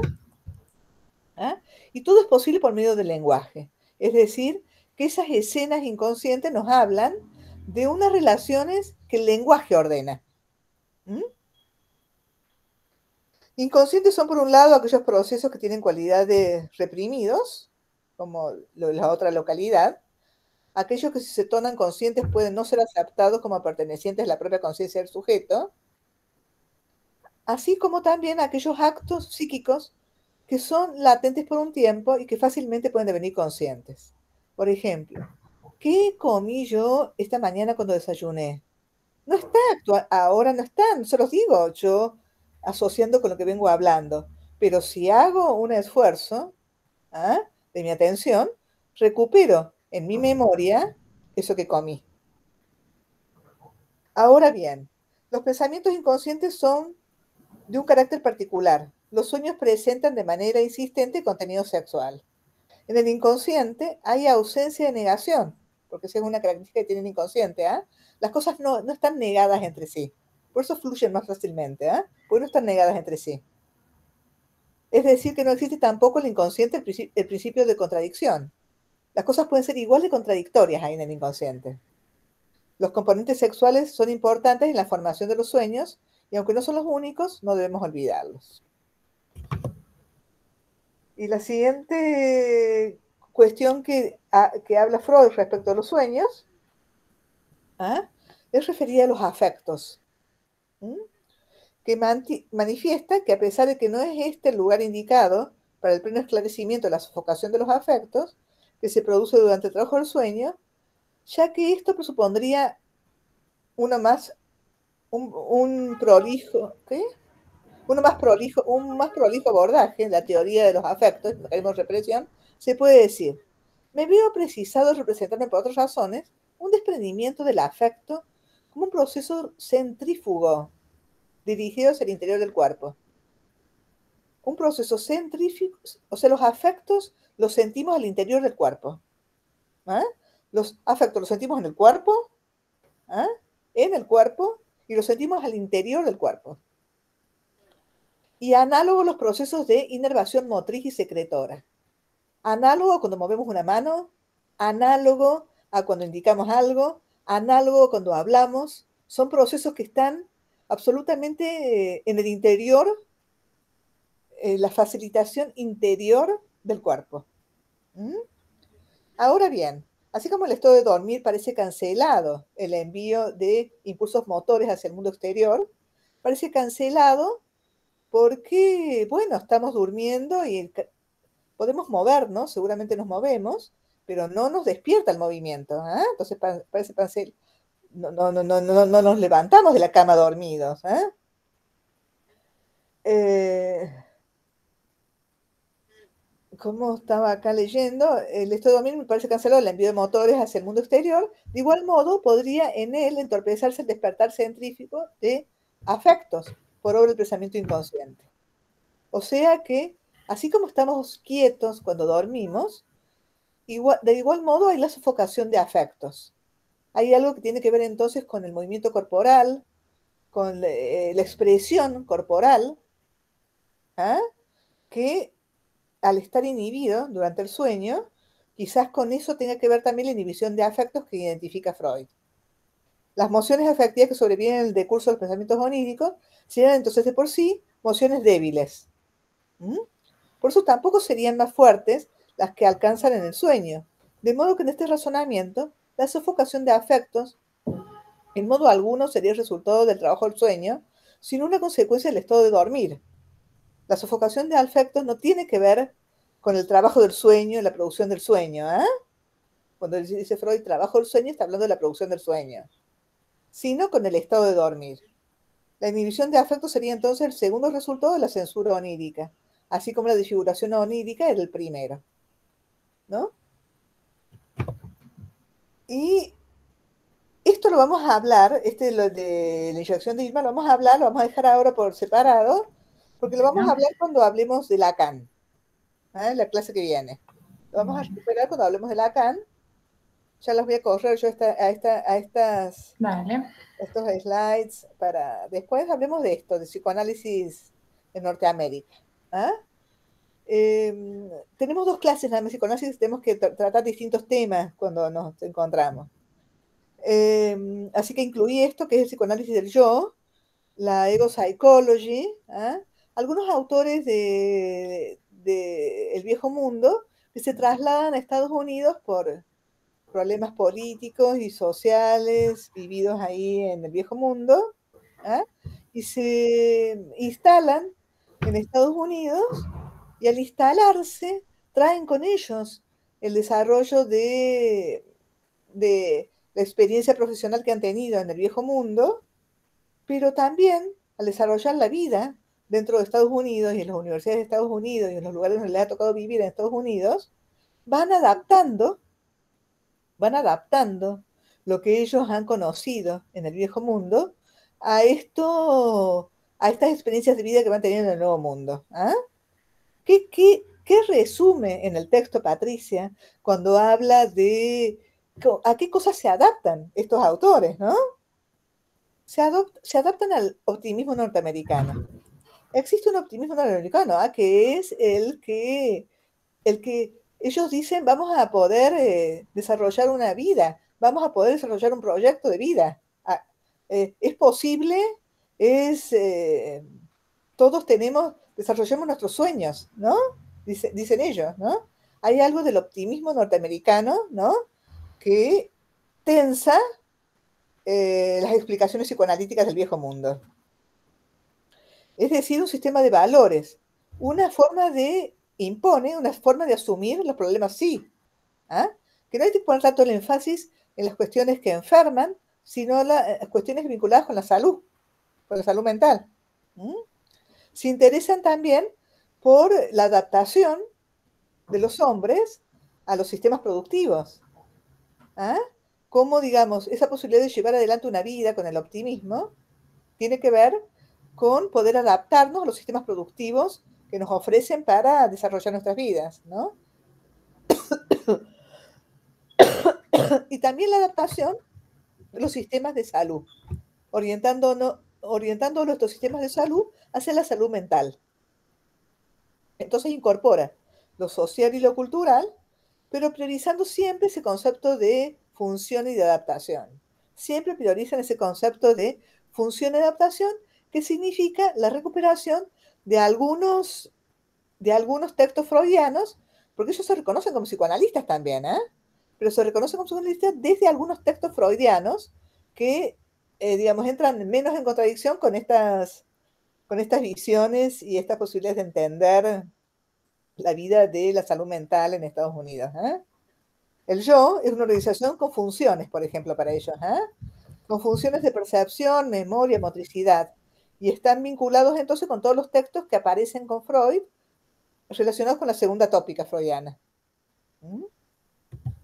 ¿ah? Y todo es posible por medio del lenguaje. Es decir, que esas escenas inconscientes nos hablan de unas relaciones que el lenguaje ordena. Inconscientes son, por un lado, aquellos procesos que tienen cualidades reprimidos, como la otra localidad, aquellos que si se tornan conscientes pueden no ser aceptados como pertenecientes a la propia conciencia del sujeto, así como también aquellos actos psíquicos que son latentes por un tiempo y que fácilmente pueden devenir conscientes. Por ejemplo, ¿qué comí yo esta mañana cuando desayuné? No está actual, ahora no están, se los digo yo asociando con lo que vengo hablando. Pero si hago un esfuerzo ¿ah? de mi atención, recupero en mi ah. memoria eso que comí. Ahora bien, los pensamientos inconscientes son de un carácter particular. Los sueños presentan de manera insistente contenido sexual. En el inconsciente hay ausencia de negación, porque esa es una característica que tiene el inconsciente. ¿ah? Las cosas no, no, están negadas entre sí. Por eso fluyen más fácilmente, ¿eh? porque no están negadas entre sí. Es decir, que no existe tampoco el inconsciente el principio de contradicción. Las cosas pueden ser igual de contradictorias ahí en el inconsciente. Los componentes sexuales son importantes en la formación de los sueños y aunque no son los únicos, no debemos olvidarlos. Y la siguiente cuestión que, habla Freud respecto a los sueños ¿ah? es referida a los afectos, que manifiesta que a pesar de que no es este el lugar indicado para el pleno esclarecimiento de la sofocación de los afectos, que se produce durante el trabajo del sueño, ya que esto presupondría uno más, un, prolijo, ¿qué? Uno más prolijo, un más prolijo abordaje en la teoría de los afectos, de represión, se puede decir, me veo precisado representarme por otras razones un desprendimiento del afecto como un proceso centrífugo dirigido hacia el interior del cuerpo un proceso centrífico, o sea, los afectos los sentimos al interior del cuerpo. ¿ah? Los afectos los sentimos en el cuerpo, ¿ah? en el cuerpo, y los sentimos al interior del cuerpo. Y análogo los procesos de inervación motriz y secretora. Análogo cuando movemos una mano, análogo a cuando indicamos algo, análogo cuando hablamos. Son procesos que están absolutamente eh, en el interior eh, la facilitación interior del cuerpo. ¿Mm? Ahora bien, así como el estado de dormir parece cancelado el envío de impulsos motores hacia el mundo exterior, parece cancelado porque, bueno, estamos durmiendo y podemos movernos, seguramente nos movemos, pero no nos despierta el movimiento. ¿ah? Entonces parece cancelado. No, no, no, no, no, nos levantamos de la cama dormidos. ¿ah? ¿eh? eh como estaba acá leyendo, el Estado dominio me parece cancelado el envío de motores hacia el mundo exterior. De igual modo, podría en él entorpecerse el despertar centrífico de afectos por obra del pensamiento inconsciente. O sea que, así como estamos quietos cuando dormimos, de igual modo hay la sofocación de afectos. Hay algo que tiene que ver entonces con el movimiento corporal, con eh, la, expresión corporal, ¿ah? que al estar inhibido durante el sueño, quizás con eso tenga que ver también la inhibición de afectos que identifica Freud. Las emociones afectivas que sobrevienen en el decurso de los pensamientos oníricos serían entonces de por sí mociones débiles. Por eso tampoco serían más fuertes las que alcanzan en el sueño. De modo que en este razonamiento, la sofocación de afectos en modo alguno sería el resultado del trabajo del sueño, sino una consecuencia del estado de dormir, la sofocación de afecto no tiene que ver con el trabajo del sueño la producción del sueño. ¿eh? Cuando dice Freud trabajo del sueño, está hablando de la producción del sueño, sino con el estado de dormir. La inhibición de afecto sería entonces el segundo resultado de la censura onírica, así como la desfiguración onírica era el primero. ¿No? Y esto lo vamos a hablar, este lo de la inyección de Irma lo vamos a hablar, lo vamos a dejar ahora por separado, porque lo vamos a hablar cuando hablemos de Lacan, ¿eh? la clase que viene. Lo vamos a recuperar cuando hablemos de Lacan. Ya las voy a correr yo a, a, estas, vale. estos slides para después hablemos de esto, de psicoanálisis en Norteamérica. ¿ah? Em, tenemos dos clases nada más psicoanálisis, tenemos que tratar distintos temas cuando nos encontramos. Em, así que incluí esto que es el psicoanálisis del yo, la ego psychology, ¿eh? ¿ah? algunos autores de, el viejo mundo que se trasladan a Estados Unidos por problemas políticos y sociales vividos ahí en el viejo mundo ¿ah? y se instalan en Estados Unidos y al instalarse traen con ellos el desarrollo de, de la experiencia profesional que han tenido en el viejo mundo, pero también al desarrollar la vida dentro de Estados Unidos y en las universidades de Estados Unidos y en los lugares donde les ha tocado vivir en Estados Unidos, van adaptando, van adaptando lo que ellos han conocido en el viejo mundo a esto, a estas experiencias de vida que van teniendo en el nuevo mundo. ¿ah? ¿Qué, resume en el texto Patricia cuando habla de a qué cosas se adaptan estos autores, no? se adaptan al optimismo norteamericano existe un optimismo norteamericano, ¿ah? que es el que, el que ellos dicen vamos a poder eh, desarrollar una vida, vamos a poder desarrollar un proyecto de vida. Ah, eh, es posible, es eh, todos tenemos, desarrollemos nuestros sueños, ¿no? dicen ellos, ¿no? Hay algo del optimismo norteamericano, ¿no? Que tensa las explicaciones psicoanalíticas del viejo mundo. Es decir, un sistema de valores, una forma de impone, una forma de asumir los problemas sí. ¿ah? Que no hay que poner tanto el énfasis en las cuestiones que enferman, sino las eh, cuestiones vinculadas con la salud, con la salud mental. Se interesan también por la adaptación de los hombres a los sistemas productivos. ¿Ah? Cómo, digamos, esa posibilidad de llevar adelante una vida con el optimismo tiene que ver con poder adaptarnos a los sistemas productivos que nos ofrecen para desarrollar nuestras vidas, ¿no? y también la adaptación de los sistemas de salud, orientando, orientando nuestros sistemas de salud hacia la salud mental. Entonces incorpora lo social y lo cultural, pero priorizando siempre ese concepto de función y de adaptación. Siempre priorizan ese concepto de función y adaptación que significa la recuperación de algunos, de algunos textos freudianos, porque ellos se reconocen como psicoanalistas también, ¿eh? pero se reconocen como psicoanalistas desde algunos textos freudianos que, eh, digamos, entran menos en contradicción con estas, con estas visiones y estas posibilidades de entender la vida de la salud mental en Estados Unidos. ¿eh? El yo es una organización con funciones, por ejemplo, para ellos, con funciones de percepción, memoria, motricidad y están vinculados entonces con todos los textos que aparecen con Freud relacionados con la segunda tópica freudiana. ¿Mm?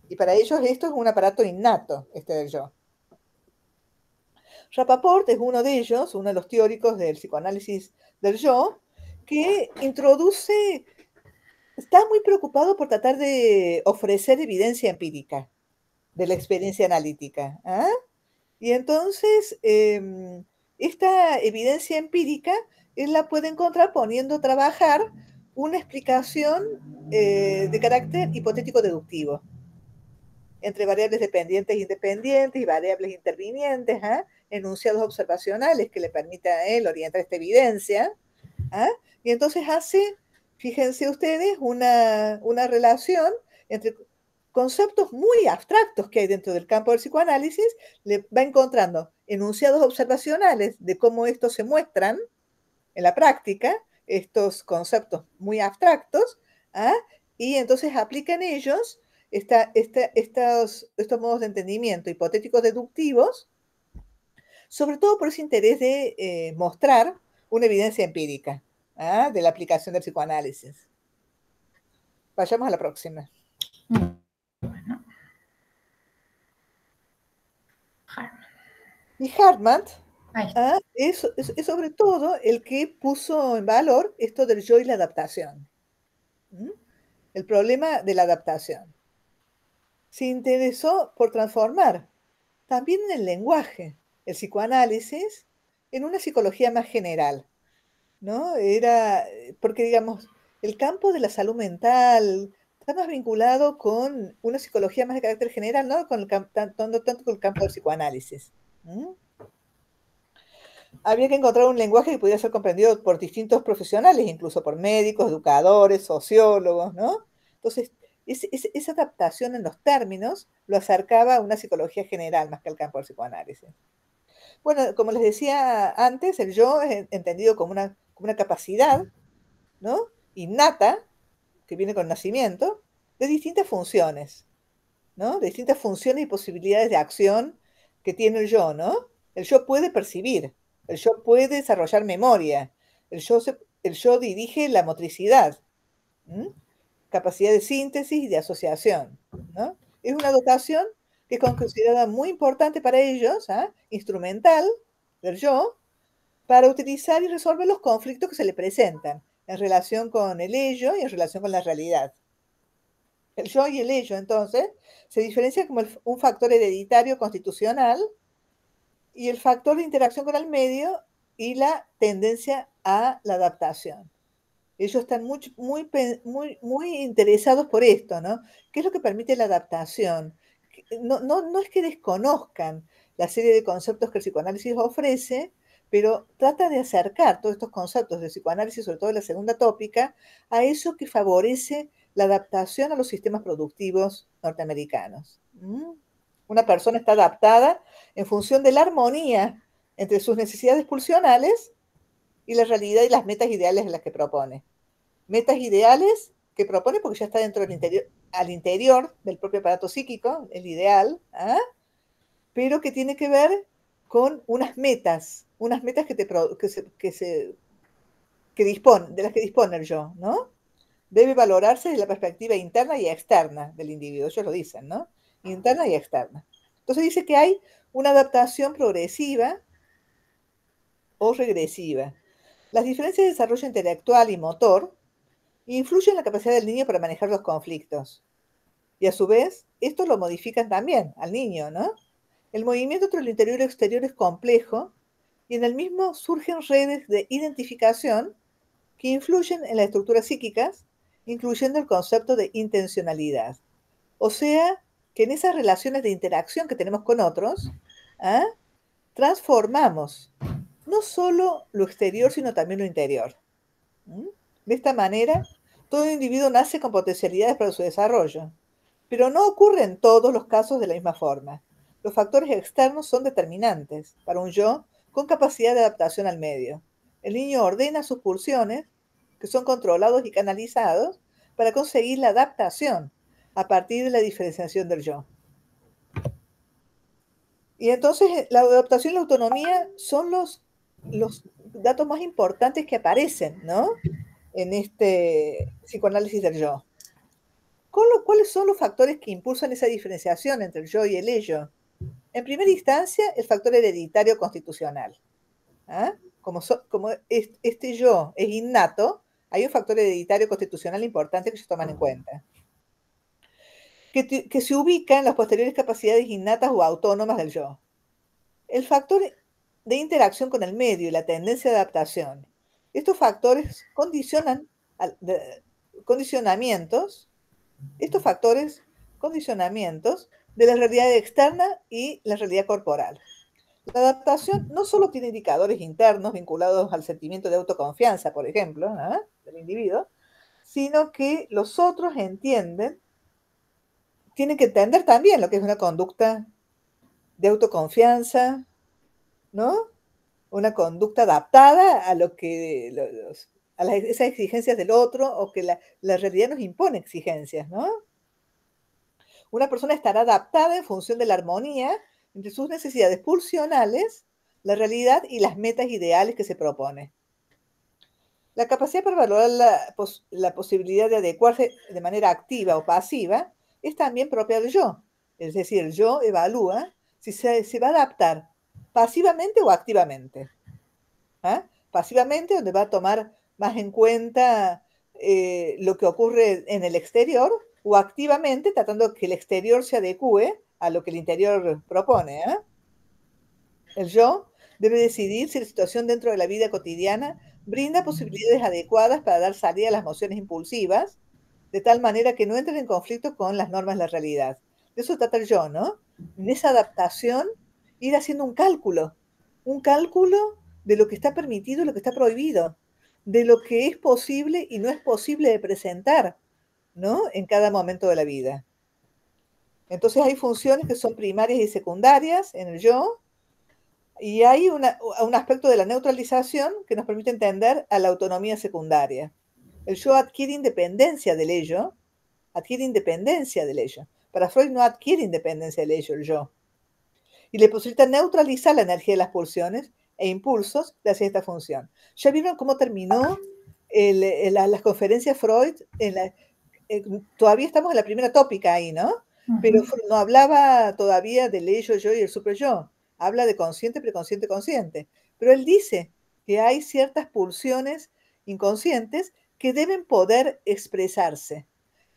Y para ellos esto es un aparato innato, este del yo. Rapaport es uno de ellos, uno de los teóricos del psicoanálisis del yo, que introduce, está muy preocupado por tratar de ofrecer evidencia empírica de la experiencia analítica. ¿ah? Y entonces, em, esta evidencia empírica él la puede encontrar poniendo a trabajar una explicación eh, de carácter hipotético-deductivo entre variables dependientes e independientes y variables intervinientes, ¿ah? enunciados observacionales que le permitan a él orientar esta evidencia. ¿ah? Y entonces hace, fíjense ustedes, una, una relación entre conceptos muy abstractos que hay dentro del campo del psicoanálisis, le va encontrando enunciados observacionales de cómo estos se muestran en la práctica, estos conceptos muy abstractos, ¿ah? y entonces aplican ellos esta, esta, estos, estos modos de entendimiento hipotéticos deductivos, sobre todo por ese interés de eh, mostrar una evidencia empírica ¿ah? de la aplicación del psicoanálisis. Vayamos a la próxima. Mm. Y Hartman ah, es, sobre todo el que puso en valor esto del yo y la adaptación. El problema de la adaptación. Se interesó por transformar también en el lenguaje, el psicoanálisis, en una psicología más general. ¿no? Era, porque digamos, el campo de la salud mental, está más vinculado con una psicología más de carácter general, ¿no? Con tanto, con el campo del psicoanálisis. ¿Mm? Había que encontrar un lenguaje que pudiera ser comprendido por distintos profesionales, incluso por médicos, educadores, sociólogos, ¿no? Entonces, esa adaptación en los términos lo acercaba a una psicología general más que al campo del psicoanálisis. Bueno, como les decía antes, el yo es entendido como una, una capacidad, ¿no? Innata, que viene con nacimiento, de distintas funciones, ¿no? De distintas funciones y posibilidades de acción que tiene el yo, ¿no? El yo puede percibir, el yo puede desarrollar memoria, el yo, el yo dirige la motricidad, capacidad de síntesis y de asociación, ¿no? Es una dotación que es considerada muy importante para ellos, ¿ah? instrumental del yo, para utilizar y resolver los conflictos que se le presentan en relación con el ello y en relación con la realidad. El yo y el ello, entonces, se diferencia como un factor hereditario constitucional y el factor de interacción con el medio y la tendencia a la adaptación. Ellos están muy, muy, muy, interesados por esto, ¿no? ¿Qué es lo que permite la adaptación? No, no, no es que desconozcan la serie de conceptos que el psicoanálisis ofrece, pero trata de acercar todos estos conceptos del psicoanálisis, sobre todo la segunda tópica, a eso que favorece la adaptación a los sistemas productivos norteamericanos. Una persona está adaptada en función de la armonía entre sus necesidades pulsionales y la realidad y las metas ideales las que propone. Metas ideales que propone porque ya está dentro del interior, al interior del propio aparato psíquico, el ideal, ¿ah? pero que tiene que ver con unas metas, unas metas que, te, que, se, que, dispone, de las que dispone yo, ¿no? debe valorarse desde la perspectiva interna y externa del individuo, ellos lo dicen, ¿no? Interna y externa. Entonces dice que hay una adaptación progresiva o regresiva. Las diferencias de desarrollo intelectual y motor influyen en la capacidad del niño para manejar los conflictos. Y a su vez, esto lo modifican también al niño, ¿no? El movimiento entre el interior y el exterior es complejo y en el mismo surgen redes de identificación que influyen en las estructuras psíquicas incluyendo el concepto de intencionalidad. O sea, que en esas relaciones de interacción que tenemos con otros, ¿ah? transformamos no solo lo exterior, sino también lo interior. De esta manera, todo individuo nace con potencialidades para su desarrollo, pero no ocurre en todos los casos de la misma forma. Los factores externos son determinantes para un yo con capacidad de adaptación al medio. El niño ordena sus pulsiones que son controlados y canalizados para conseguir la adaptación a partir de la diferenciación del yo. Y entonces la adaptación y la autonomía son los, los datos más importantes que aparecen, ¿no? En este psicoanálisis del yo. ¿Cuáles son los factores que impulsan esa diferenciación entre el yo y el ello? En primera instancia, el factor hereditario constitucional. ¿ah? Como, como, este yo es innato, hay un factor hereditario constitucional importante que se toman en ah. cuenta. Que, se ubica en las posteriores capacidades innatas o autónomas del yo. El factor de interacción con el medio y la tendencia de adaptación. Estos factores condicionan al, condicionamientos, estos factores condicionamientos de la realidad externa y la realidad corporal. La adaptación no solo tiene indicadores internos vinculados al sentimiento de autoconfianza, por ejemplo, del individuo, sino que los otros entienden, tienen que entender también lo que es una conducta de autoconfianza, ¿no? Una conducta adaptada a lo que esas exigencias del otro o que la, la realidad nos impone exigencias, ¿no? Una persona estará adaptada en función de la armonía entre sus necesidades pulsionales, la realidad y las metas ideales que se propone. La capacidad para valorar la, posibilidad de adecuarse de manera activa o pasiva es también propia del yo. Es decir, el yo evalúa si se, va a adaptar pasivamente o activamente. ¿ah? Pasivamente, donde va a tomar más en cuenta eh, lo que ocurre en el exterior, o activamente, tratando que el exterior se adecue a lo que el interior propone. ¿eh? El yo debe decidir si la situación dentro de la vida cotidiana brinda posibilidades adecuadas para dar salida a las emociones impulsivas, de tal manera que no entren en conflicto con las normas de la realidad. De eso trata el yo, ¿no? En esa adaptación, ir haciendo un cálculo, un cálculo de lo que está permitido y lo que está prohibido, de lo que es posible y no es posible de presentar, ¿no? En cada momento de la vida. Entonces hay funciones que son primarias y secundarias en el yo, y hay un aspecto de la neutralización que nos permite entender a la autonomía secundaria. El yo adquiere independencia del ello, adquiere independencia del ello. Para Freud no adquiere independencia del ello el yo. Y le posibilita neutralizar la energía de las pulsiones e impulsos de hacer esta función. ¿Ya vieron cómo terminó la, las conferencias Freud? En todavía estamos en la primera tópica ahí, ¿no? pero no hablaba todavía del ello, yo y el super yo. Habla de consciente, preconsciente, consciente. Pero él dice que hay ciertas pulsiones inconscientes que deben poder expresarse,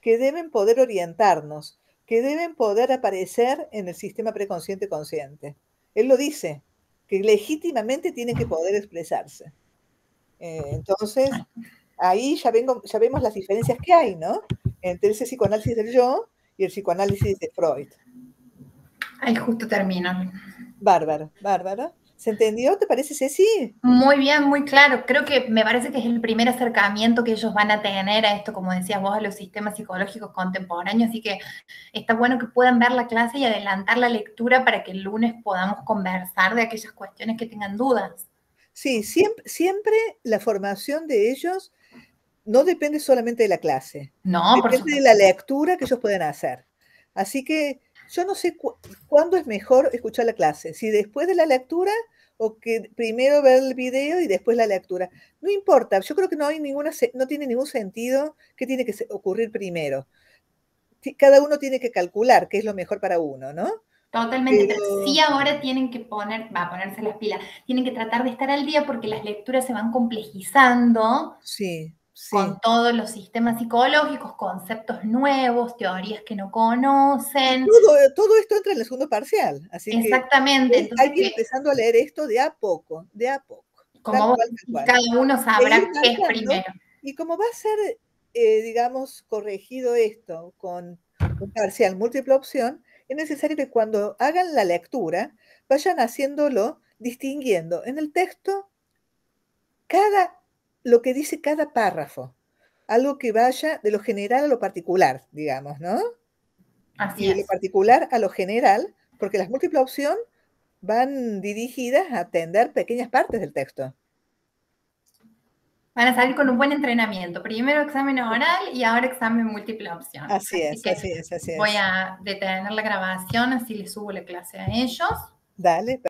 que deben poder orientarnos, que deben poder aparecer en el sistema preconsciente-consciente. Él lo dice, que legítimamente tienen que poder expresarse. Eh, entonces, ahí ya, vengo, ya vemos las diferencias que hay, ¿no? Entre ese psicoanálisis del yo y el psicoanálisis de Freud. Ahí justo termino. Bárbaro, bárbaro. ¿Se entendió? ¿Te parece, Ceci? Muy bien, muy claro. Creo que me parece que es el primer acercamiento que ellos van a tener a esto, como decías vos, a los sistemas psicológicos contemporáneos. Así que está bueno que puedan ver la clase y adelantar la lectura para que el lunes podamos conversar de aquellas cuestiones que tengan dudas. Sí, siempre la formación de ellos no depende solamente de la clase. No, depende de la lectura que ellos pueden hacer. Así que yo no sé cuándo es mejor escuchar la clase, si después de la lectura o que primero ver el video y después la lectura. No importa, yo creo que no hay ninguna no tiene ningún sentido que tiene que ocurrir primero. Cada uno tiene que calcular qué es lo mejor para uno, ¿no? Totalmente, sí ahora tienen que poner, va a ponerse las pilas, tienen que tratar de estar al día porque las lecturas se van complejizando. Sí con todos los sistemas psicológicos, conceptos nuevos, teorías que no conocen. Todo, esto entra en el segundo parcial, así Exactamente. hay que ir empezando a leer esto de a poco, de a poco. Como cada uno sabrá qué es primero. Y como va a ser, eh, digamos, corregido esto con un parcial múltiple opción, es necesario que cuando hagan la lectura vayan haciéndolo distinguiendo en el texto cada lo que dice cada párrafo, algo que vaya de lo general a lo particular, digamos, ¿no? Así y de lo particular a lo general, porque las múltiples opciones van dirigidas a atender pequeñas partes del texto. Van a salir con un buen entrenamiento. Primero examen oral y ahora examen múltiple opción. Así, es, así es, así es. Voy a detener la grabación, así les subo la clase a ellos. Dale.